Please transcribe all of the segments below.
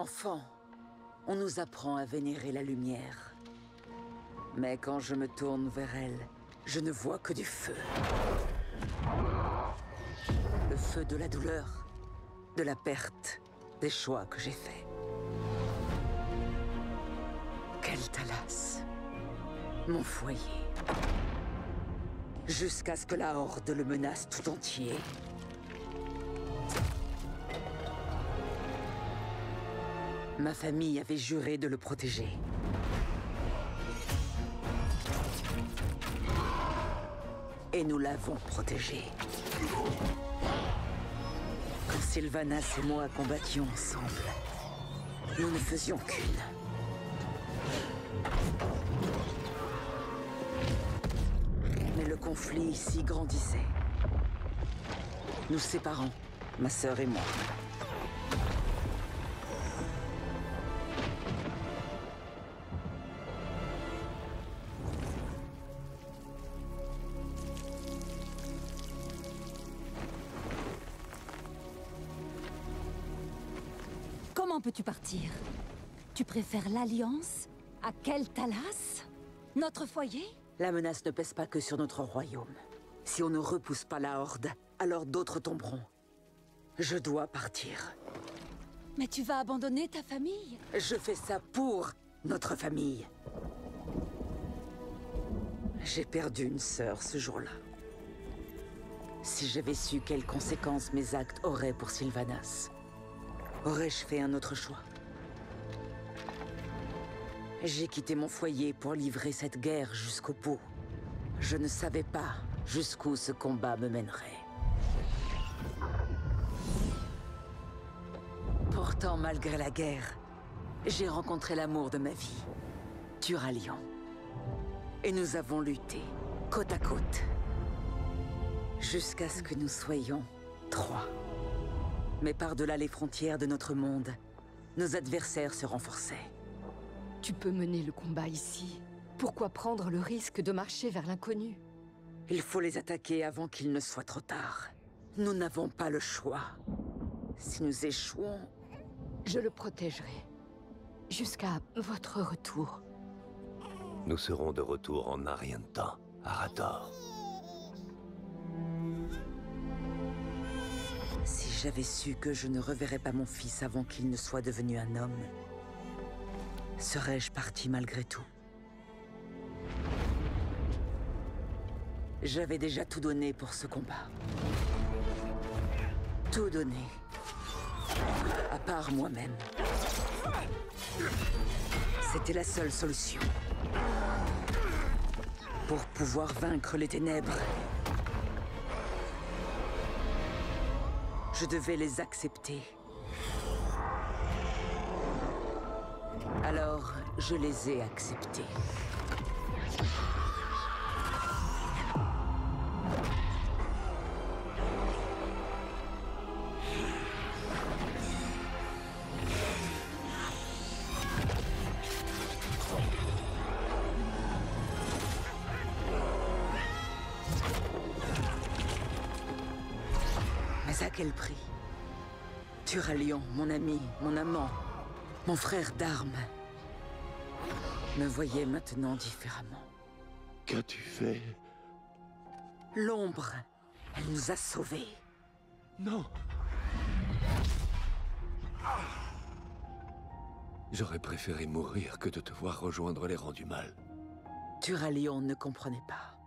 Enfant, on nous apprend à vénérer la lumière. Mais quand je me tourne vers elle, je ne vois que du feu. Le feu de la douleur, de la perte, des choix que j'ai faits. Quel talas Mon foyer. Jusqu'à ce que la Horde le menace tout entier. Ma famille avait juré de le protéger. Et nous l'avons protégé. Quand Sylvanas et moi combattions ensemble, nous ne faisions qu'une. Mais le conflit ici grandissait, nous séparons, ma sœur et moi. l'Alliance À quel Talas Notre foyer La menace ne pèse pas que sur notre royaume. Si on ne repousse pas la Horde, alors d'autres tomberont. Je dois partir. Mais tu vas abandonner ta famille Je fais ça pour notre famille. J'ai perdu une sœur ce jour-là. Si j'avais su quelles conséquences mes actes auraient pour Sylvanas, aurais-je fait un autre choix j'ai quitté mon foyer pour livrer cette guerre jusqu'au bout. Je ne savais pas jusqu'où ce combat me mènerait. Pourtant, malgré la guerre, j'ai rencontré l'amour de ma vie, Turalion. Et nous avons lutté, côte à côte, jusqu'à ce que nous soyons trois. Mais par-delà les frontières de notre monde, nos adversaires se renforçaient. Tu peux mener le combat ici. Pourquoi prendre le risque de marcher vers l'inconnu Il faut les attaquer avant qu'il ne soit trop tard. Nous n'avons pas le choix. Si nous échouons... Je le protégerai. Jusqu'à votre retour. Nous serons de retour en un rien de temps, à Si j'avais su que je ne reverrais pas mon fils avant qu'il ne soit devenu un homme, Serais-je parti malgré tout J'avais déjà tout donné pour ce combat. Tout donné. À part moi-même. C'était la seule solution. Pour pouvoir vaincre les ténèbres, je devais les accepter Alors, je les ai acceptés. Mon frère d'armes me voyait maintenant différemment. Qu'as-tu fait L'ombre, elle nous a sauvés. Non J'aurais préféré mourir que de te voir rejoindre les rangs du mal. Turalion ne comprenait pas.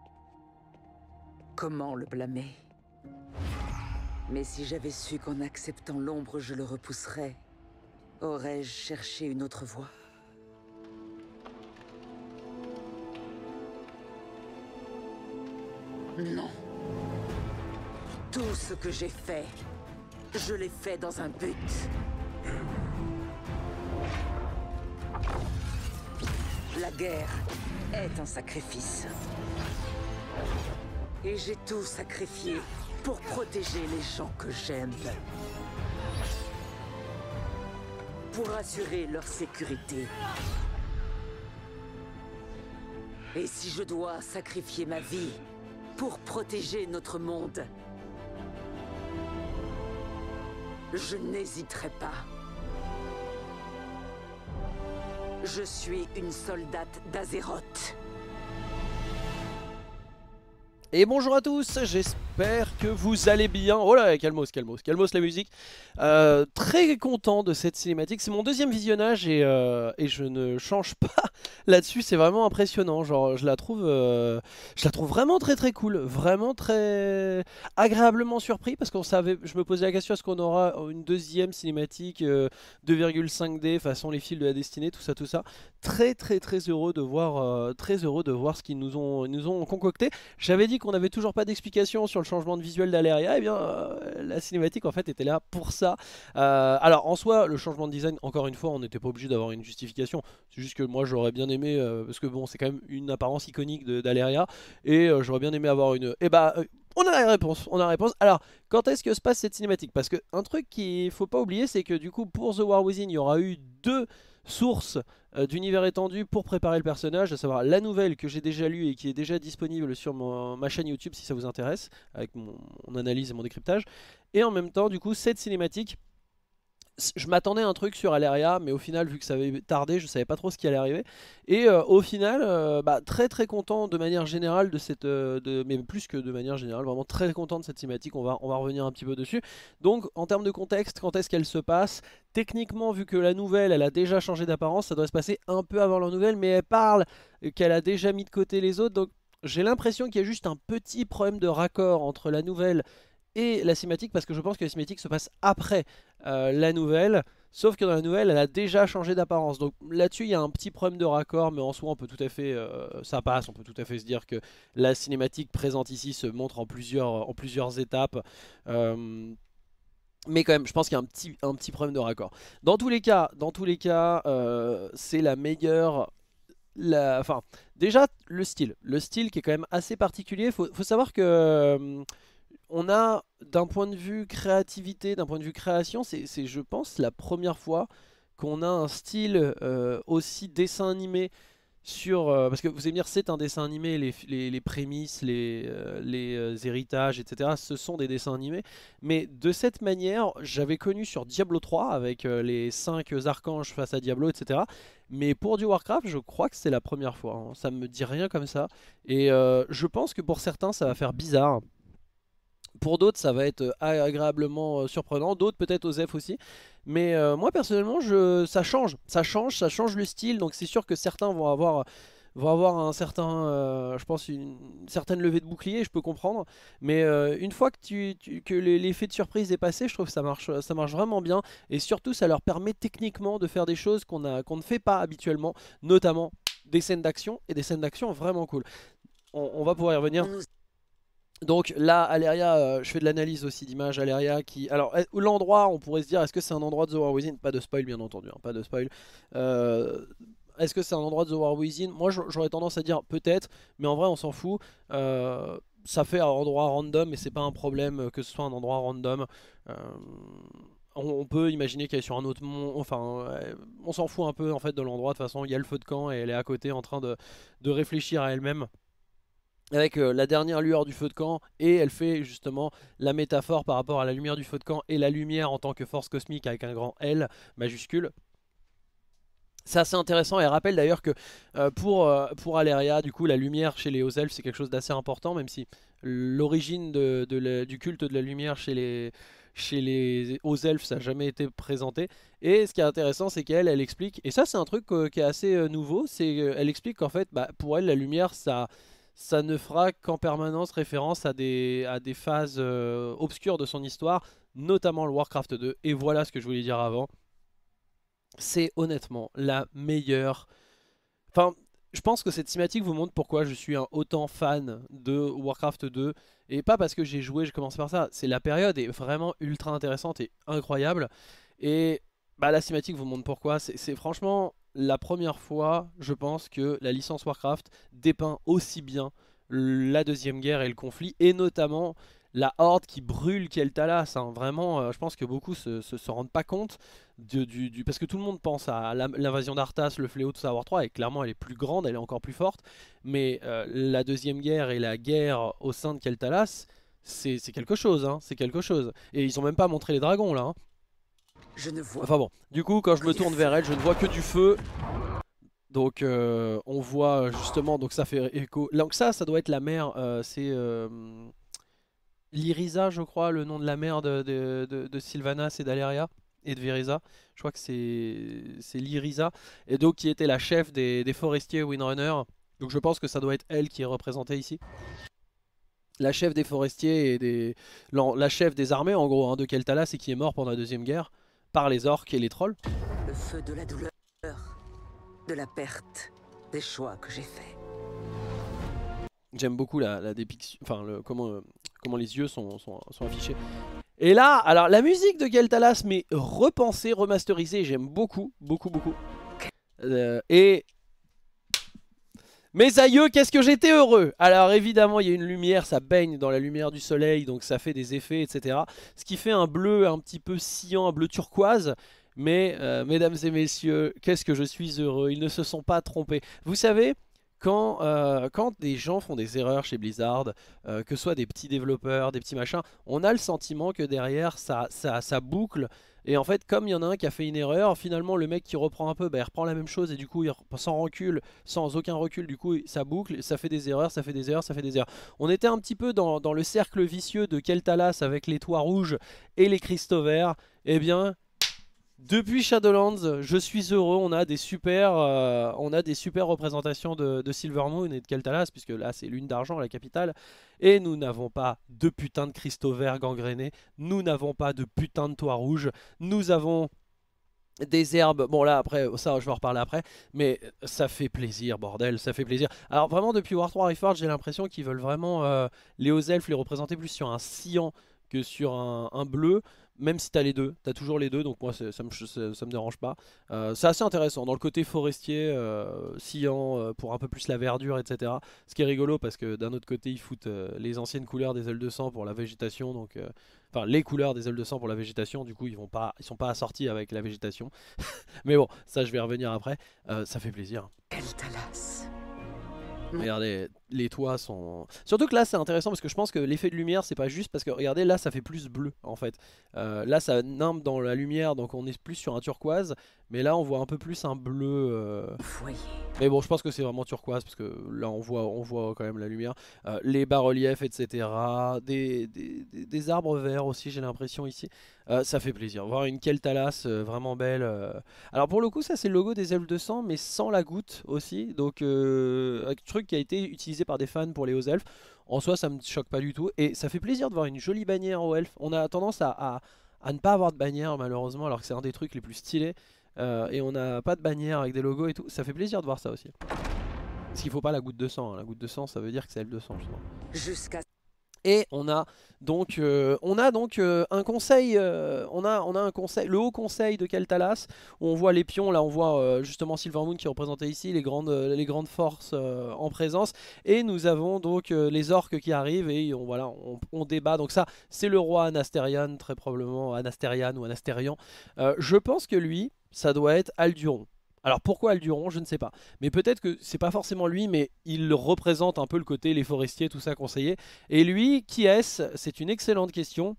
Comment le blâmer Mais si j'avais su qu'en acceptant l'ombre, je le repousserais, Aurais-je cherché une autre voie Non. Tout ce que j'ai fait, je l'ai fait dans un but. La guerre est un sacrifice. Et j'ai tout sacrifié pour protéger les gens que j'aime pour assurer leur sécurité. Et si je dois sacrifier ma vie pour protéger notre monde, je n'hésiterai pas. Je suis une soldate d'Azeroth. Et bonjour à tous, j'espère j'espère que vous allez bien. Oh là, calmos, calmos, calmos la musique. Euh, très content de cette cinématique. C'est mon deuxième visionnage et, euh, et, je ne change pas là-dessus. C'est vraiment impressionnant. Genre, je la trouve, euh, je la trouve vraiment très très cool, vraiment très agréablement surpris parce qu'on savait. Je me posais la question est-ce qu'on aura une deuxième cinématique 2,5D façon les fils de la destinée, tout ça, tout ça. Très très très heureux de voir, très heureux de voir ce qu'ils nous ont, nous ont concocté. J'avais dit qu'on n'avait toujours pas d'explication sur changement de visuel d'Aleria, et eh bien euh, la cinématique en fait était là pour ça. Euh, alors en soi, le changement de design, encore une fois, on n'était pas obligé d'avoir une justification. C'est juste que moi j'aurais bien aimé, euh, parce que bon, c'est quand même une apparence iconique d'Aleria, et j'aurais bien aimé avoir une. Et eh bah. on a la réponse, on a la réponse. Alors, quand est-ce que se passe cette cinématique Parce que un truc qu'il faut pas oublier, c'est que du coup, pour The War Within, il y aura eu deux source euh, d'univers étendu pour préparer le personnage, à savoir la nouvelle que j'ai déjà lue et qui est déjà disponible sur ma chaîne YouTube si ça vous intéresse, avec mon analyse et mon décryptage. Et en même temps, du coup, cette cinématique je m'attendais à un truc sur Aleria, mais au final, vu que ça avait tardé, je savais pas trop ce qui allait arriver. Et euh, au final, euh, bah, très très content de manière générale de cette, euh, de, mais plus que de manière générale, vraiment très content de cette cinématique. On va, on va revenir un petit peu dessus. Donc, en termes de contexte, quand est-ce qu'elle se passe Techniquement, vu que la nouvelle, elle a déjà changé d'apparence, ça doit se passer un peu avant la nouvelle, mais elle parle qu'elle a déjà mis de côté les autres, donc j'ai l'impression qu'il y a juste un petit problème de raccord entre la nouvelle et la cinématique parce que je pense que la cinématique se passe après euh, la nouvelle. Sauf que dans la nouvelle, elle a déjà changé d'apparence. Donc là-dessus, il y a un petit problème de raccord, mais en soi, on peut tout à fait, euh, ça passe. On peut tout à fait se dire que la cinématique présente ici se montre en plusieurs, en plusieurs étapes. Euh, mais quand même, je pense qu'il y a un petit, un petit problème de raccord. Dans tous les cas, dans tous les cas, c'est la meilleure la... Enfin, déjà, le style. Le style qui est quand même assez particulier. Faut, faut savoir que on a, d'un point de vue créativité, d'un point de vue création, c'est, je pense, la première fois qu'on a un style euh, aussi dessin animé sur... Euh, parce que vous allez me dire, c'est un dessin animé, les, prémices, les, euh, les héritages, etc., ce sont des dessins animés. Mais de cette manière, j'avais connu sur Diablo 3, avec les 5 archanges face à Diablo, etc., mais pour du Warcraft, je crois que c'est la première fois. Ça hein. Ça me dit rien comme ça. Et je pense que pour certains, ça va faire bizarre. Pour d'autres, ça va être euh, agréablement euh, surprenant, d'autres peut-être F aussi. Mais euh, moi personnellement, ça change, ça change, ça change le style. Donc c'est sûr que certains vont avoir vont avoir un certain, je pense une, certaine levée de bouclier, je peux comprendre. Mais une fois que, tu, que l'effet de surprise est passé, je trouve que ça marche, ça marche vraiment bien. Et surtout, ça leur permet techniquement de faire des choses qu'on ne fait pas habituellement, notamment des scènes d'action et des scènes d'action vraiment cool. on va pouvoir y revenir. Donc là, Aleria, euh, je fais de l'analyse aussi d'image. Aleria qui. Alors, l'endroit, on pourrait se dire, est-ce que c'est un endroit de The War Pas de spoil, bien entendu, hein, pas de spoil. Euh, est-ce que c'est un endroit de The War Within Moi, j'aurais tendance à dire peut-être, mais en vrai, on s'en fout. Euh, ça fait un endroit random et c'est pas un problème que ce soit un endroit random. On, peut imaginer qu'elle est sur un autre mont. Enfin, on s'en fout un peu en fait de l'endroit. De toute façon, il y a le feu de camp et elle est à côté en train de réfléchir à elle-même avec euh, la dernière lueur du feu de camp et elle fait justement la métaphore par rapport à la lumière du feu de camp et la lumière en tant que force cosmique avec un grand L majuscule. C'est assez intéressant et rappelle d'ailleurs que euh, pour, euh, pour Aleria du coup, la lumière chez les hauts elfes, c'est quelque chose d'assez important, même si l'origine du culte de la lumière chez les, chez les hauts elfes, ça n'a jamais été présenté. Et ce qui est intéressant, c'est qu'elle, elle explique, et ça c'est un truc qui est assez nouveau, c'est elle explique qu'en fait, bah, pour elle, la lumière, ça ça ne fera qu'en permanence référence à des, à des phases euh, obscures de son histoire, notamment le Warcraft 2. Et voilà ce que je voulais dire avant. C'est honnêtement la meilleure... Enfin, je pense que cette cinématique vous montre pourquoi je suis un autant fan de Warcraft 2. Et pas parce que j'ai joué, je commence par ça. C'est la période est vraiment ultra intéressante et incroyable. Et bah, la cinématique vous montre pourquoi. C'est franchement la première fois, je pense, que la licence Warcraft dépeint aussi bien la Deuxième Guerre et le conflit, et notamment la horde qui brûle Kel'Talas. Hein. Vraiment, euh, je pense que beaucoup se, se, rendent pas compte du, du, Parce que tout le monde pense à l'invasion d'Arthas, le fléau de Savoir 3, et clairement elle est plus grande, elle est encore plus forte. Mais euh, la Deuxième Guerre et la guerre au sein de Kel'Talas, c'est quelque chose, hein, c'est quelque chose. Et ils ont même pas montré les dragons là. Hein enfin bon, du coup, quand je me tourne vers elle, je ne vois que du feu. Donc euh, on voit euh, justement, donc ça fait écho. Donc ça, ça doit être la mère euh, c'est euh, l'Irisa, je crois, le nom de la mère de, Sylvanas Et c'est d'Aleria et de Verisa. Je crois que c'est l'Irisa, et donc qui était la chef des, forestiers Windrunner. Donc je pense que ça doit être elle qui est représentée ici la chef des forestiers et des la, chef des armées en gros hein, de Keltalas et qui est mort pendant la deuxième guerre par les orques et les trolls Le feu de la douleur, de la perte, des choix que j'ai faits. J'aime beaucoup la, dépiction, enfin le, comment, euh, comment les yeux sont, affichés. Et là, alors la musique de Geltalas, mais repensée, remasterisée, j'aime beaucoup, beaucoup, beaucoup. Euh, et mes aïeux, qu'est-ce que j'étais heureux Alors évidemment, il y a une lumière, ça baigne dans la lumière du soleil, donc ça fait des effets, etc. Ce qui fait un bleu un petit peu sciant, un bleu turquoise. Mais, euh, mesdames et messieurs, qu'est-ce que je suis heureux. Ils ne se sont pas trompés. Vous savez, quand, euh, quand des gens font des erreurs chez Blizzard, euh, que ce soit des petits développeurs, des petits machins, on a le sentiment que derrière, ça, ça boucle et en fait, comme il y en a un qui a fait une erreur, finalement le mec qui reprend un peu, bah, il reprend la même chose et du coup, il sans recul, sans aucun recul, du coup, ça boucle, ça fait des erreurs, ça fait des erreurs, ça fait des erreurs. On était un petit peu dans, dans le cercle vicieux de Keltalas avec les toits rouges et les cristaux verts. Eh bien, depuis Shadowlands, je suis heureux, on a des super, euh, on a des super représentations de, de Silvermoon et de Keltalas, puisque là c'est l'une d'argent, la capitale, et nous n'avons pas de putain de cristaux verts gangrénés, nous n'avons pas de putain de toit rouge, nous avons des herbes, bon là après, ça je vais en reparler après, mais ça fait plaisir bordel, ça fait plaisir. Alors vraiment depuis War 3 Reforged j'ai l'impression qu'ils veulent vraiment euh, les hauts elfes les représenter plus sur un sillon sur un, bleu, même si t'as les deux, t'as toujours les deux, donc moi ça me, ça, me dérange pas. Euh, c'est assez intéressant, dans le côté forestier, euh, euh pour un peu plus la verdure, etc. Ce qui est rigolo parce que d'un autre côté ils foutent euh, les anciennes couleurs des ailes de sang pour la végétation, donc enfin les couleurs des ailes de sang pour la végétation, du coup ils vont pas, ils sont pas assortis avec la végétation. Mais bon, ça je vais revenir après, ça fait plaisir. Quel Talas. Mm. Regardez, les toits sont. Surtout que là, c'est intéressant parce que je pense que l'effet de lumière, c'est pas juste parce que regardez, là, ça fait plus bleu en fait. Euh, là, ça nimbe dans la lumière, donc on est plus sur un turquoise. Mais là, on voit un peu plus un bleu. Euh. Mais bon, je pense que c'est vraiment turquoise parce que là, on voit, on voit quand même la lumière. Euh, les bas-reliefs, etc. Des, des, arbres verts aussi, j'ai l'impression ici. Euh, ça fait plaisir. Voir une Keltalas euh, vraiment belle. Euh. Alors pour le coup, ça c'est le logo des elfes de sang, mais sans la goutte aussi. Donc un truc qui a été utilisé par des fans pour les hauts elfes. En soi, ça me choque pas du tout. Et ça fait plaisir de voir une jolie bannière aux elfes. On a tendance à, ne pas avoir de bannière malheureusement, alors que c'est un des trucs les plus stylés. et on n'a pas de bannière avec des logos et tout. Ça fait plaisir de voir ça aussi. Parce qu'il faut pas la goutte de sang. Hein. La goutte de sang, ça veut dire que c'est elle de sang Jusqu'à et on a donc, euh, on a donc euh, un conseil, euh, on, a, on a un conseil, le haut conseil de Keltalas, où on voit les pions, là on voit justement Silvermoon qui est représenté ici, les grandes, les grandes forces en présence, et nous avons donc les orques qui arrivent et on, voilà, on, on débat, donc ça c'est le roi Anasterian, très probablement Anasterian ou Anasterian, je pense que lui, ça doit être Alduron, alors pourquoi Alduron, je ne sais pas. Mais peut-être que c'est pas forcément lui, mais il représente un peu le côté les forestiers, tout ça conseillé. Et lui, qui est-ce C'est une excellente question.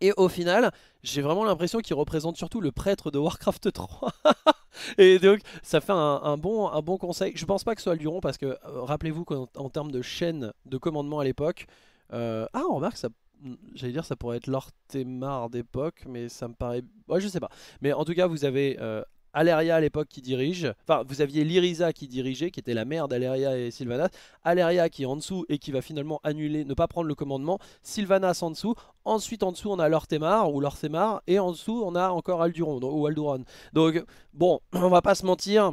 Et au final, j'ai vraiment l'impression qu'il représente surtout le prêtre de Warcraft 3. et donc, ça fait un, bon, un bon conseil. Je pense pas que ce soit Alduron, parce que euh, rappelez-vous qu'en termes de chaîne de commandement à l'époque... Euh, ah, on remarque, ça hmm, j'allais dire ça pourrait être l'Orthémar d'époque, mais ça me paraît... Ouais, je sais pas. Mais en tout cas, vous avez euh, Aleria à l'époque qui dirige, enfin vous aviez Lyrisa qui dirigeait, qui était la mère d'Aleria et Sylvanas, Aleria qui est en dessous et qui va finalement annuler, ne pas prendre le commandement, Sylvanas en dessous, ensuite en dessous on a Lortemar ou Lorthemar, et en dessous on a encore Alduron ou Alduron. Donc bon, on va pas se mentir,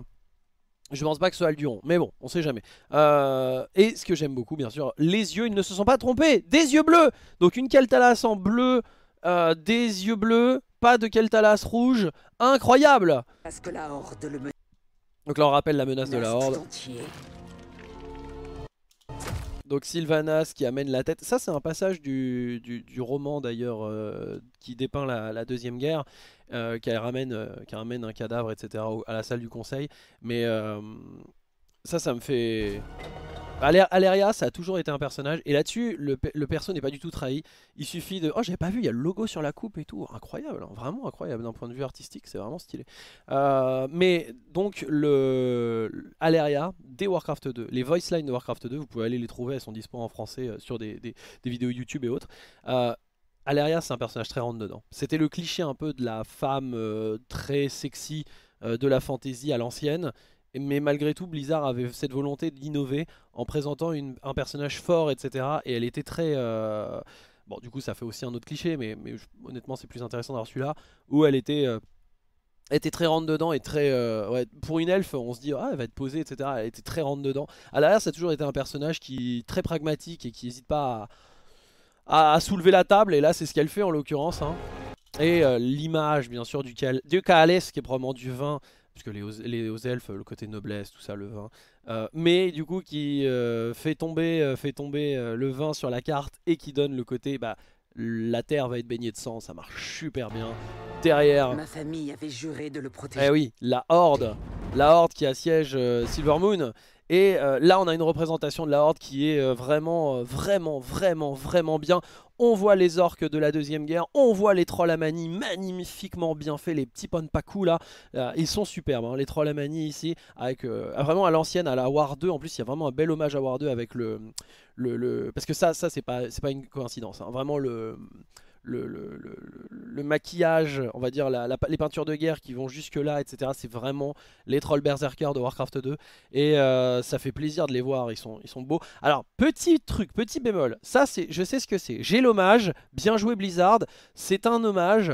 je pense pas que ce soit Alduron, mais bon, on sait jamais. Euh, et ce que j'aime beaucoup, bien sûr, les yeux, ils ne se sont pas trompés. Des yeux bleus Donc une Kaltalas en bleu, euh, des yeux bleus, pas de Keltalas rouge, incroyable Donc là on rappelle la menace de la horde. Donc Sylvanas qui amène la tête, ça c'est un passage du, roman d'ailleurs euh, qui dépeint la, Deuxième Guerre, euh, qui, ramène, euh, qui ramène un cadavre etc. à la salle du conseil, mais ça ça me fait... Aleria, ça a toujours été un personnage. Et là-dessus, le, perso n'est pas du tout trahi. Il suffit de. Oh, j'avais pas vu, il y a le logo sur la coupe et tout. Incroyable, hein, vraiment incroyable. D'un point de vue artistique, c'est vraiment stylé. Euh, mais donc, le Aleria, des Warcraft 2, les voice lines de Warcraft 2, vous pouvez aller les trouver, elles sont disponibles en français euh, sur des, vidéos YouTube et autres. Euh, Aleria, c'est un personnage très rentre dedans. C'était le cliché un peu de la femme euh, très sexy de la fantasy à l'ancienne mais malgré tout Blizzard avait cette volonté d'innover en présentant un personnage fort, etc. Et elle était très... Euh, bon, du coup, ça fait aussi un autre cliché, mais, honnêtement, c'est plus intéressant d'avoir celui-là, où elle était... Euh, était très rentre dedans et très euh, pour une elfe on se dit ah elle va être posée etc elle était très rentre dedans à l'arrière ça a toujours été un personnage qui très pragmatique et qui n'hésite pas à, soulever la table et là c'est ce qu'elle fait en l'occurrence hein. et l'image bien sûr du, cal du qui est probablement du vin que les elfes, le côté noblesse, tout ça, le vin, euh, mais du coup qui euh, fait tomber, euh, fait tomber le vin sur la carte et qui donne le côté, bah, la terre va être baignée de sang, ça marche super bien. Derrière. Ma famille avait juré de le protéger. Eh oui, la horde, la horde qui assiège Silvermoon. Et là, on a une représentation de la Horde qui est vraiment, vraiment, vraiment, vraiment bien on voit les orques de la deuxième guerre, on voit les trolls à manie magnifiquement bien faits, les petits ponpaku là, euh, ils sont superbes, hein, les trolls à manie ici, avec euh, ah, vraiment à l'ancienne, à la War 2, en plus il y a vraiment un bel hommage à War 2 avec le... le, Parce que ça, ça c'est pas, pas une coïncidence, hein. vraiment le le, maquillage, on va dire les peintures de guerre qui vont jusque là, etc. C'est vraiment les trolls berserkers de Warcraft 2 et euh, ça fait plaisir de les voir. Ils sont, beaux. Alors petit truc, petit bémol. Ça c'est, je sais ce que c'est. J'ai l'hommage. Bien joué Blizzard. C'est un hommage.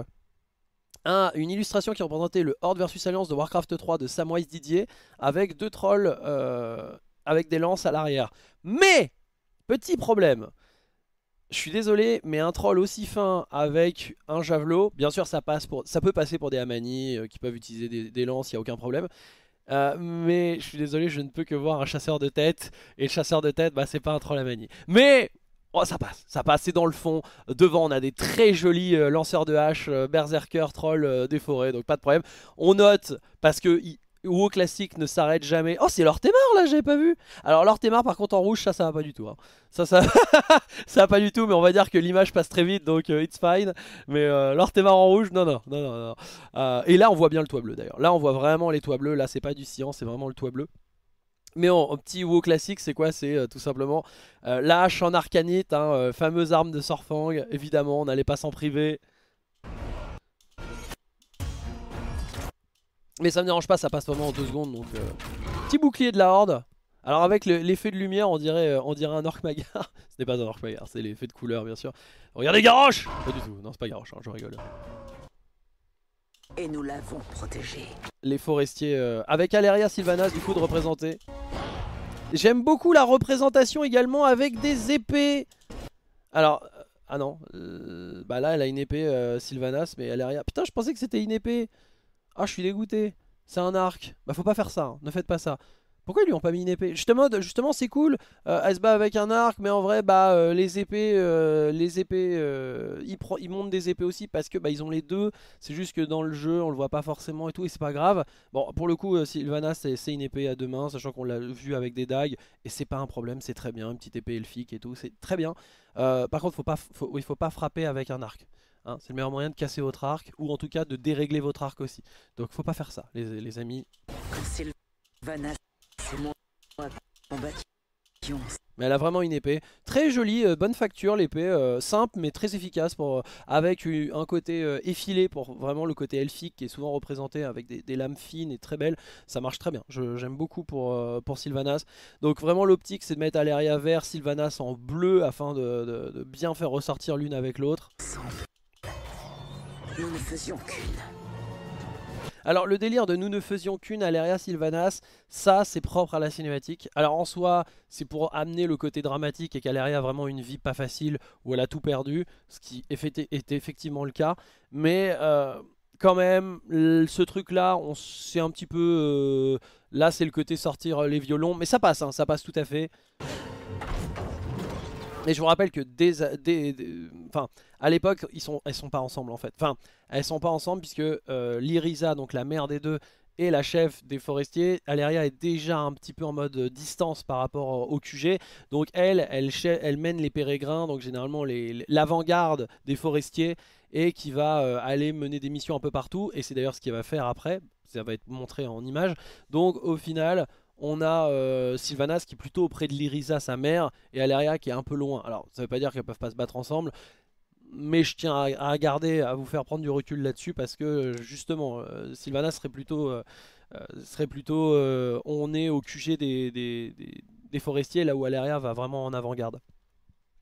à une illustration qui représentait le Horde versus Alliance de Warcraft 3 de Samwise Didier avec deux trolls euh, avec des lances à l'arrière. Mais petit problème, je suis désolé, mais un troll aussi fin avec un javelot, bien sûr ça passe pour, ça peut passer pour des Amanis euh, qui peuvent utiliser des, lances, il n'y a aucun problème. Euh, mais je suis désolé, je ne peux que voir un chasseur de tête, et le chasseur de tête, bah c'est pas un troll Amani. Mais oh, ça passe, ça passe, c'est dans le fond. Devant, on a des très jolis euh, lanceurs de hache, berserker, troll des forêts, donc pas de problème. On note, parce que WoW classique ne s'arrête jamais. Oh, c'est l'Ortémar là, j'avais pas vu. Alors l'Ortémar par contre en rouge, ça, ça va pas du tout. Hein. Ça, ça... va pas du tout, mais on va dire que l'image passe très vite, donc euh, it's fine. Mais euh, l'Ortémar en rouge, non, non, non, non. non. Euh, et là, on voit bien le toit bleu d'ailleurs. Là, on voit vraiment les toits bleus. Là, c'est pas du cyan c'est vraiment le toit bleu. Mais en, petit WoW classique, c'est quoi C'est tout simplement la hache en arcanite, hein, fameuse arme de Sorfang. Évidemment, on n'allait pas s'en priver. Mais ça me dérange pas, ça passe vraiment en 2 secondes. Donc, euh. Petit bouclier de la horde. Alors avec l'effet de lumière, on dirait, euh, on dirait un orc magar. ce n'est pas un orc magar, c'est l'effet de couleur, bien sûr. Regardez Garrosh Pas du tout, non c'est pas Garrosh, hein, je rigole. Et nous l'avons protégé. Les forestiers, euh, avec Aleria Sylvanas du coup de représenter. J'aime beaucoup la représentation également avec des épées. Alors, ah non, bah là elle a une épée Sylvanas, mais Aleria... Putain je pensais que c'était une épée ah, je suis dégoûté. C'est un arc. Bah, faut pas faire ça. Hein. Ne faites pas ça. Pourquoi ils lui ont pas mis une épée Justement, justement c'est cool. Euh, elle se bat avec un arc, mais en vrai, bah, euh, les épées, euh, les épées, ils, ils, montent des épées aussi parce que bah, ils ont les deux. C'est juste que dans le jeu, on le voit pas forcément et tout, et c'est pas grave. Bon, pour le coup, Sylvana, c'est une épée à deux mains, sachant qu'on l'a vu avec des dagues, et c'est pas un problème, c'est très bien. Une petite épée elfique et tout, c'est très bien. par contre, faut pas, il faut pas frapper avec un arc. Hein, c'est le meilleur moyen de casser votre arc ou en tout cas de dérégler votre arc aussi. Donc faut pas faire ça, les, amis. Mais elle a vraiment une épée. Très jolie, euh, bonne facture l'épée, euh, simple mais très efficace pour, euh, avec un côté effilé pour vraiment le côté elfique qui est souvent représenté avec des, lames fines et très belles. Ça marche très bien, j'aime beaucoup pour, pour Sylvanas. Donc vraiment l'optique c'est de mettre Aleria vert, Sylvanas en bleu afin de, de bien faire ressortir l'une avec l'autre. Nous ne faisions qu'une. Alors le délire de nous ne faisions qu'une Aleria Sylvanas, ça c'est propre à la cinématique. Alors en soi, c'est pour amener le côté dramatique et qu'Aleria a vraiment une vie pas facile où elle a tout perdu, ce qui était effectivement le cas. Mais euh, quand même, ce truc-là, on c'est un petit peu... Euh, là c'est le côté sortir euh, les violons, mais ça passe, hein, ça passe tout à fait. Et je vous rappelle que des enfin, à l'époque, ils sont, elles sont pas ensemble en fait. Enfin, elles sont pas ensemble puisque euh, l'Irisa, donc la mère des deux, est la chef des forestiers, Aleria est déjà un petit peu en mode euh, distance par rapport euh, au QG. Donc elle, elle, elle mène les pérégrins, donc généralement l'avant-garde des forestiers, et qui va euh, aller mener des missions un peu partout. Et c'est d'ailleurs ce qu'elle va faire après, ça va être montré en image. Donc au final, on a euh, Sylvanas qui est plutôt auprès de Lyrisa, sa mère, et Aleria qui est un peu loin. Alors, ça ne veut pas dire qu'elles peuvent pas se battre ensemble, mais je tiens à, garder, à vous faire prendre du recul là-dessus, parce que justement, euh, Sylvanas serait plutôt, euh, serait plutôt on est au QG des, des, des, des forestiers, là où Aleria va vraiment en avant-garde.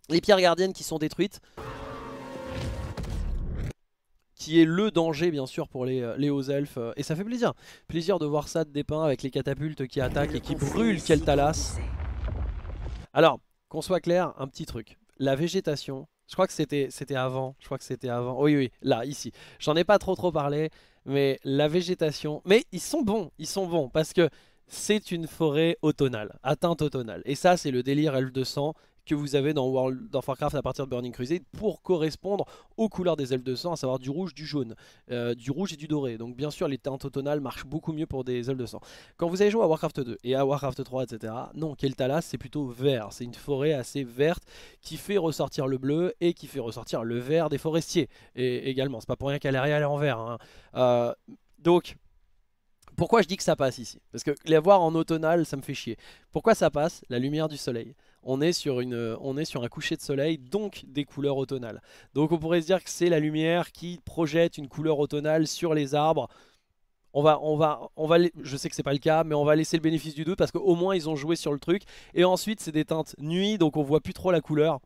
Les pierres gardiennes qui sont détruites, qui est le danger bien sûr pour les, euh, les hauts elfes. Euh, et ça fait plaisir. Plaisir de voir ça de dépeint avec les catapultes qui attaquent et qui brûlent Keltalas. Alors, qu'on soit clair, un petit truc. La végétation, je crois que c'était avant. Je crois que c'était avant. Oui, oui, là, ici. J'en ai pas trop trop parlé, mais la végétation... Mais ils sont bons, ils sont bons, parce que c'est une forêt automnale, atteinte automnale. Et ça, c'est le délire elfe de sang que vous avez dans World dans Warcraft à partir de Burning Crusade pour correspondre aux couleurs des ailes de sang, à savoir du rouge, du jaune, euh, du rouge et du doré. Donc bien sûr, les teintes automnales marchent beaucoup mieux pour des ailes de sang. Quand vous avez joué à Warcraft 2 et à Warcraft 3, etc., non, Keltalas c'est plutôt vert. C'est une forêt assez verte qui fait ressortir le bleu et qui fait ressortir le vert des forestiers. Et également, c'est pas pour rien qu'elle est en vert. Hein. Euh, donc, pourquoi je dis que ça passe ici Parce que les voir en automnal, ça me fait chier. Pourquoi ça passe La lumière du soleil on est, sur une, on est sur un coucher de soleil, donc des couleurs automnales. Donc on pourrait se dire que c'est la lumière qui projette une couleur automnale sur les arbres. On va, on va, on va, je sais que c'est pas le cas, mais on va laisser le bénéfice du doute parce qu'au moins ils ont joué sur le truc. Et ensuite c'est des teintes nuit, donc on voit plus trop la couleur.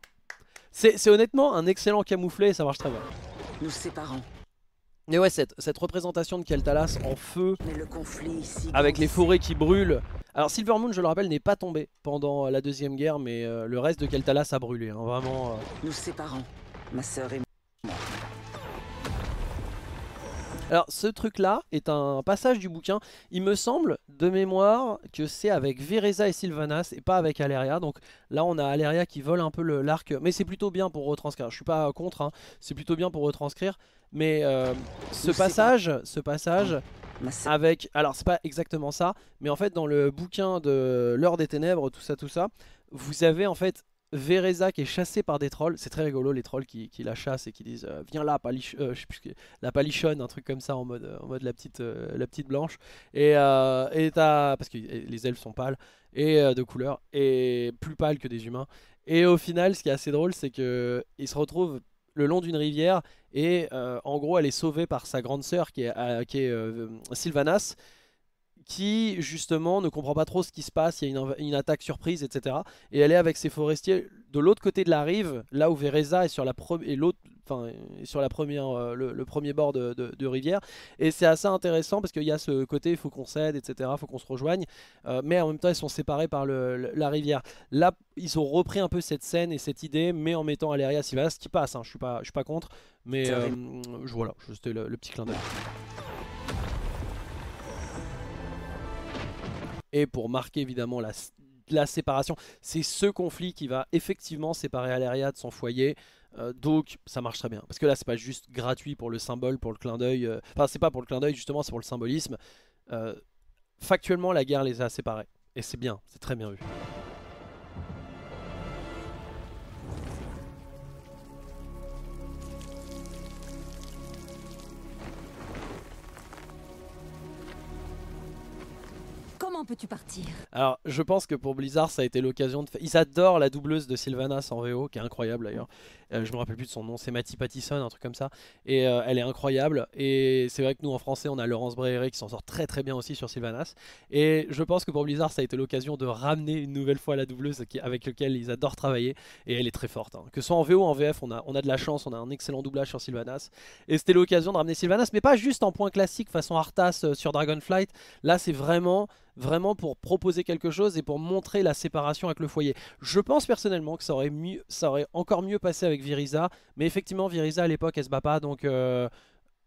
C'est honnêtement un excellent camouflet et ça marche très bien. Nous séparons. Mais ouais, cette, représentation de Keltalas en feu, le conflit avec les forêts qui brûlent. Alors Silvermoon, je le rappelle, n'est pas tombé pendant euh, la deuxième guerre, mais euh, le reste de Keltalas a brûlé, hein, vraiment. Euh. Nous séparons, ma soeur et moi. Alors ce truc là est un passage du bouquin, il me semble de mémoire que c'est avec Vereza et Sylvanas et pas avec Aleria, donc là on a Aleria qui vole un peu l'arc, mais c'est plutôt bien pour retranscrire, je suis pas contre, hein. c'est plutôt bien pour retranscrire, mais euh, ce, passage, ce passage, avec, alors c'est pas exactement ça, mais en fait dans le bouquin de l'heure des ténèbres, tout ça, tout ça, vous avez en fait Vereza qui est chassé par des trolls. C'est très rigolo les trolls qui, la chassent et qui disent euh, viens là euh, la palichonne, un truc comme ça en mode euh, la petite blanche et, et parce que les elfes sont pâles et de couleur et plus pâles que des humains. Et au final, ce qui est assez drôle, c'est que se retrouve le long d'une rivière et en gros elle est sauvée par sa grande sœur qui est Sylvanas qui justement ne comprend pas trop ce qui se passe, il y a une, attaque surprise, etc. Et elle est avec ses forestiers de l'autre côté de la rive, là où Vereza est sur la, et sur la première, euh, le, premier bord de, rivière. Et c'est assez intéressant parce qu'il y a ce côté, il faut qu'on cède etc., il faut qu'on se rejoigne. Euh, mais en même temps, ils sont séparés par la rivière. Là, ils ont repris un peu cette scène et cette idée, mais en mettant Aleria Sylvanas qui passe. Hein. je suis pas, je suis pas contre, mais euh, je, voilà, c'était le petit clin d'œil. pour marquer évidemment la, séparation. C'est ce conflit qui va effectivement séparer Aléria de son foyer. Euh, donc ça marche très bien. Parce que là, c'est pas juste gratuit pour le symbole, pour le clin d'œil. Euh, enfin, c'est pas pour le clin d'œil, justement, c'est pour le symbolisme. Euh, factuellement, la guerre les a séparés. Et c'est bien, c'est très bien vu. peux-tu partir Alors, je pense que pour Blizzard, ça a été l'occasion de... Ils adorent la doubleuse de Sylvanas en VO, qui est incroyable d'ailleurs. Euh, je me rappelle plus de son nom, c'est Matty Pattison, un truc comme ça. Et euh, elle est incroyable. Et c'est vrai que nous en français, on a Laurence Brehere qui s'en sort très très bien aussi sur Sylvanas. Et je pense que pour Blizzard, ça a été l'occasion de ramener une nouvelle fois la doubleuse avec laquelle ils adorent travailler. Et elle est très forte. Hein. Que ce soit en VO en VF, on a, on a de la chance, on a un excellent doublage sur Sylvanas. Et c'était l'occasion de ramener Sylvanas, mais pas juste en point classique façon Arthas euh, sur Dragonflight. Là, c'est vraiment vraiment pour proposer quelque chose et pour montrer la séparation avec le foyer. Je pense personnellement que ça aurait, mieux, ça aurait encore mieux passé avec Viriza. Mais effectivement, Viriza à l'époque, elle se bat pas. Donc euh,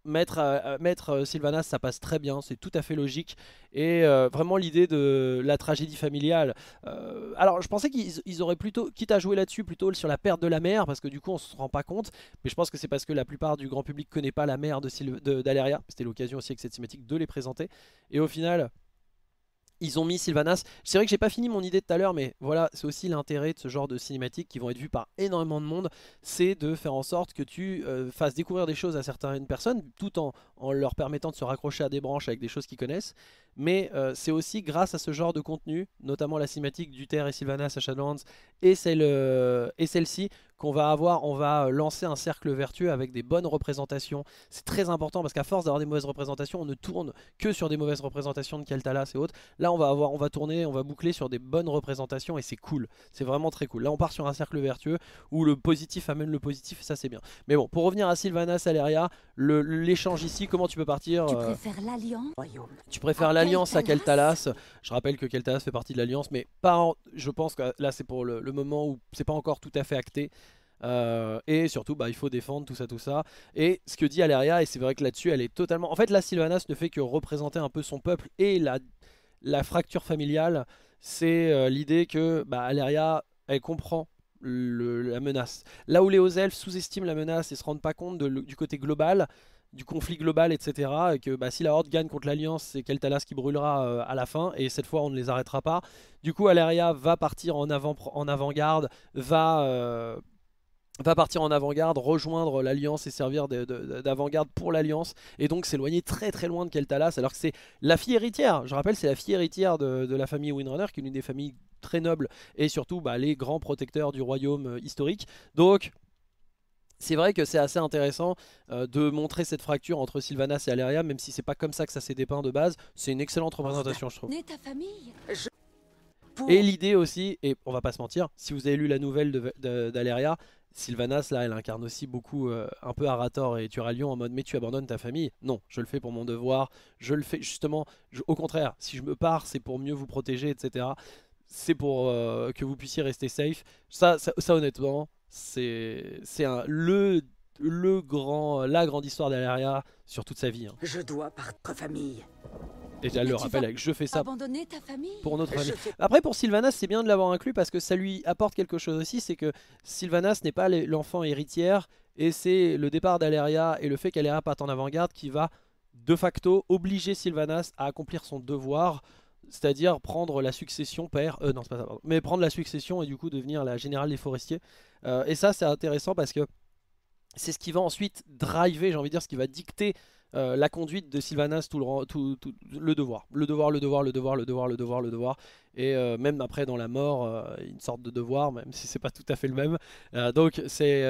mettre, euh, euh, Sylvanas, ça passe très bien. C'est tout à fait logique. Et vraiment l'idée de la tragédie familiale. alors je pensais qu'ils auraient plutôt, quitte à jouer là-dessus, plutôt sur la perte de la mère. Parce que du coup, on se rend pas compte. Mais je pense que c'est parce que la plupart du grand public connaît pas la mère d'Aleria. De, de C'était l'occasion aussi avec cette cinématique de les présenter. Et au final... Ils ont mis Sylvanas. C'est vrai que j'ai pas fini mon idée tout à l'heure, mais voilà, c'est aussi l'intérêt de ce genre de cinématiques qui vont être vues par énormément de monde, c'est de faire en sorte que tu euh, fasses découvrir des choses à certaines personnes, tout en, en leur permettant de se raccrocher à des branches avec des choses qu'ils connaissent mais euh, c'est aussi grâce à ce genre de contenu, notamment la cinématique d'Uther et Sylvanas à Shadowlands euh, et celle-ci, qu'on va avoir, on va euh, lancer un cercle vertueux avec des bonnes représentations. C'est très important parce qu'à force d'avoir des mauvaises représentations, on ne tourne que sur des mauvaises représentations de Keltalas et autres. Là, on va avoir, on va tourner, on va boucler sur des bonnes représentations et c'est cool. C'est vraiment très cool. Là, on part sur un cercle vertueux où le positif amène le positif, ça c'est bien. Mais bon, pour revenir à Sylvanas, Aleria, l'échange ici, comment tu peux partir Tu préfères l'alliance Tu préfères l'alliance à Keltalas. Je rappelle que Keltalas fait partie de l'Alliance, mais pas je pense que là c'est pour le, moment où c'est pas encore tout à fait acté. Euh, et surtout, bah, il faut défendre tout ça, tout ça. Et ce que dit Aleria, et c'est vrai que là-dessus, elle est totalement... En fait, la Sylvanas ne fait que représenter un peu son peuple et la, la fracture familiale. C'est euh, l'idée que bah, Aleria, elle comprend la menace. Là où les hauts elfes sous-estiment la menace et se rendent pas compte du côté global, du conflit global, etc. que bah, si la Horde gagne contre l'Alliance, c'est Kel'Talas qui brûlera euh, à la fin, et cette fois on ne les arrêtera pas. Du coup, Aleria va partir en avant-garde, va, euh, va partir en avant-garde, rejoindre l'Alliance et servir d'avant-garde pour l'Alliance, et donc s'éloigner très très loin de Kel'Talas, alors que c'est la fille héritière, je rappelle, c'est la fille héritière de, la famille Windrunner, qui est une des familles très nobles, et surtout bah, les grands protecteurs du royaume euh, historique. Donc... C'est vrai que c'est assez intéressant euh, de montrer cette fracture entre Sylvanas et Aleria, même si c'est pas comme ça que ça s'est dépeint de base. C'est une excellente bah, représentation, je trouve. Et l'idée aussi, et on va pas se mentir, si vous avez lu la nouvelle d'Aleria, Sylvanas, là, elle incarne aussi beaucoup euh, un peu Arator et Turalion en mode mais tu abandonnes ta famille. Non, je le fais pour mon devoir, je le fais justement, au contraire, si je me pars, c'est pour mieux vous protéger, etc. C'est pour euh, que vous puissiez rester safe. ça, ça honnêtement, c'est le, le grand, la grande histoire d'aléria sur toute sa vie. Hein. Je dois partir famille. Et elle le rappelle avec je fais ça pour notre famille. Après pour Sylvanas c'est bien de l'avoir inclus parce que ça lui apporte quelque chose aussi, c'est que Sylvanas n'est pas l'enfant héritière et c'est le départ d'Aleria et le fait qu'Aleria parte en avant-garde qui va de facto obliger Sylvanas à accomplir son devoir c'est-à-dire prendre la succession père, euh, non c'est pas ça, mais prendre la succession et du coup devenir la générale des forestiers. Euh, et ça c'est intéressant parce que c'est ce qui va ensuite driver, j'ai envie de dire, ce qui va dicter euh, la conduite de Sylvanas, tout le, devoir. Le devoir, le devoir, le devoir, le devoir, le devoir, le devoir. Et euh, même après, dans la mort, euh, une sorte de devoir, même si c'est pas tout à fait le même. donc, c'est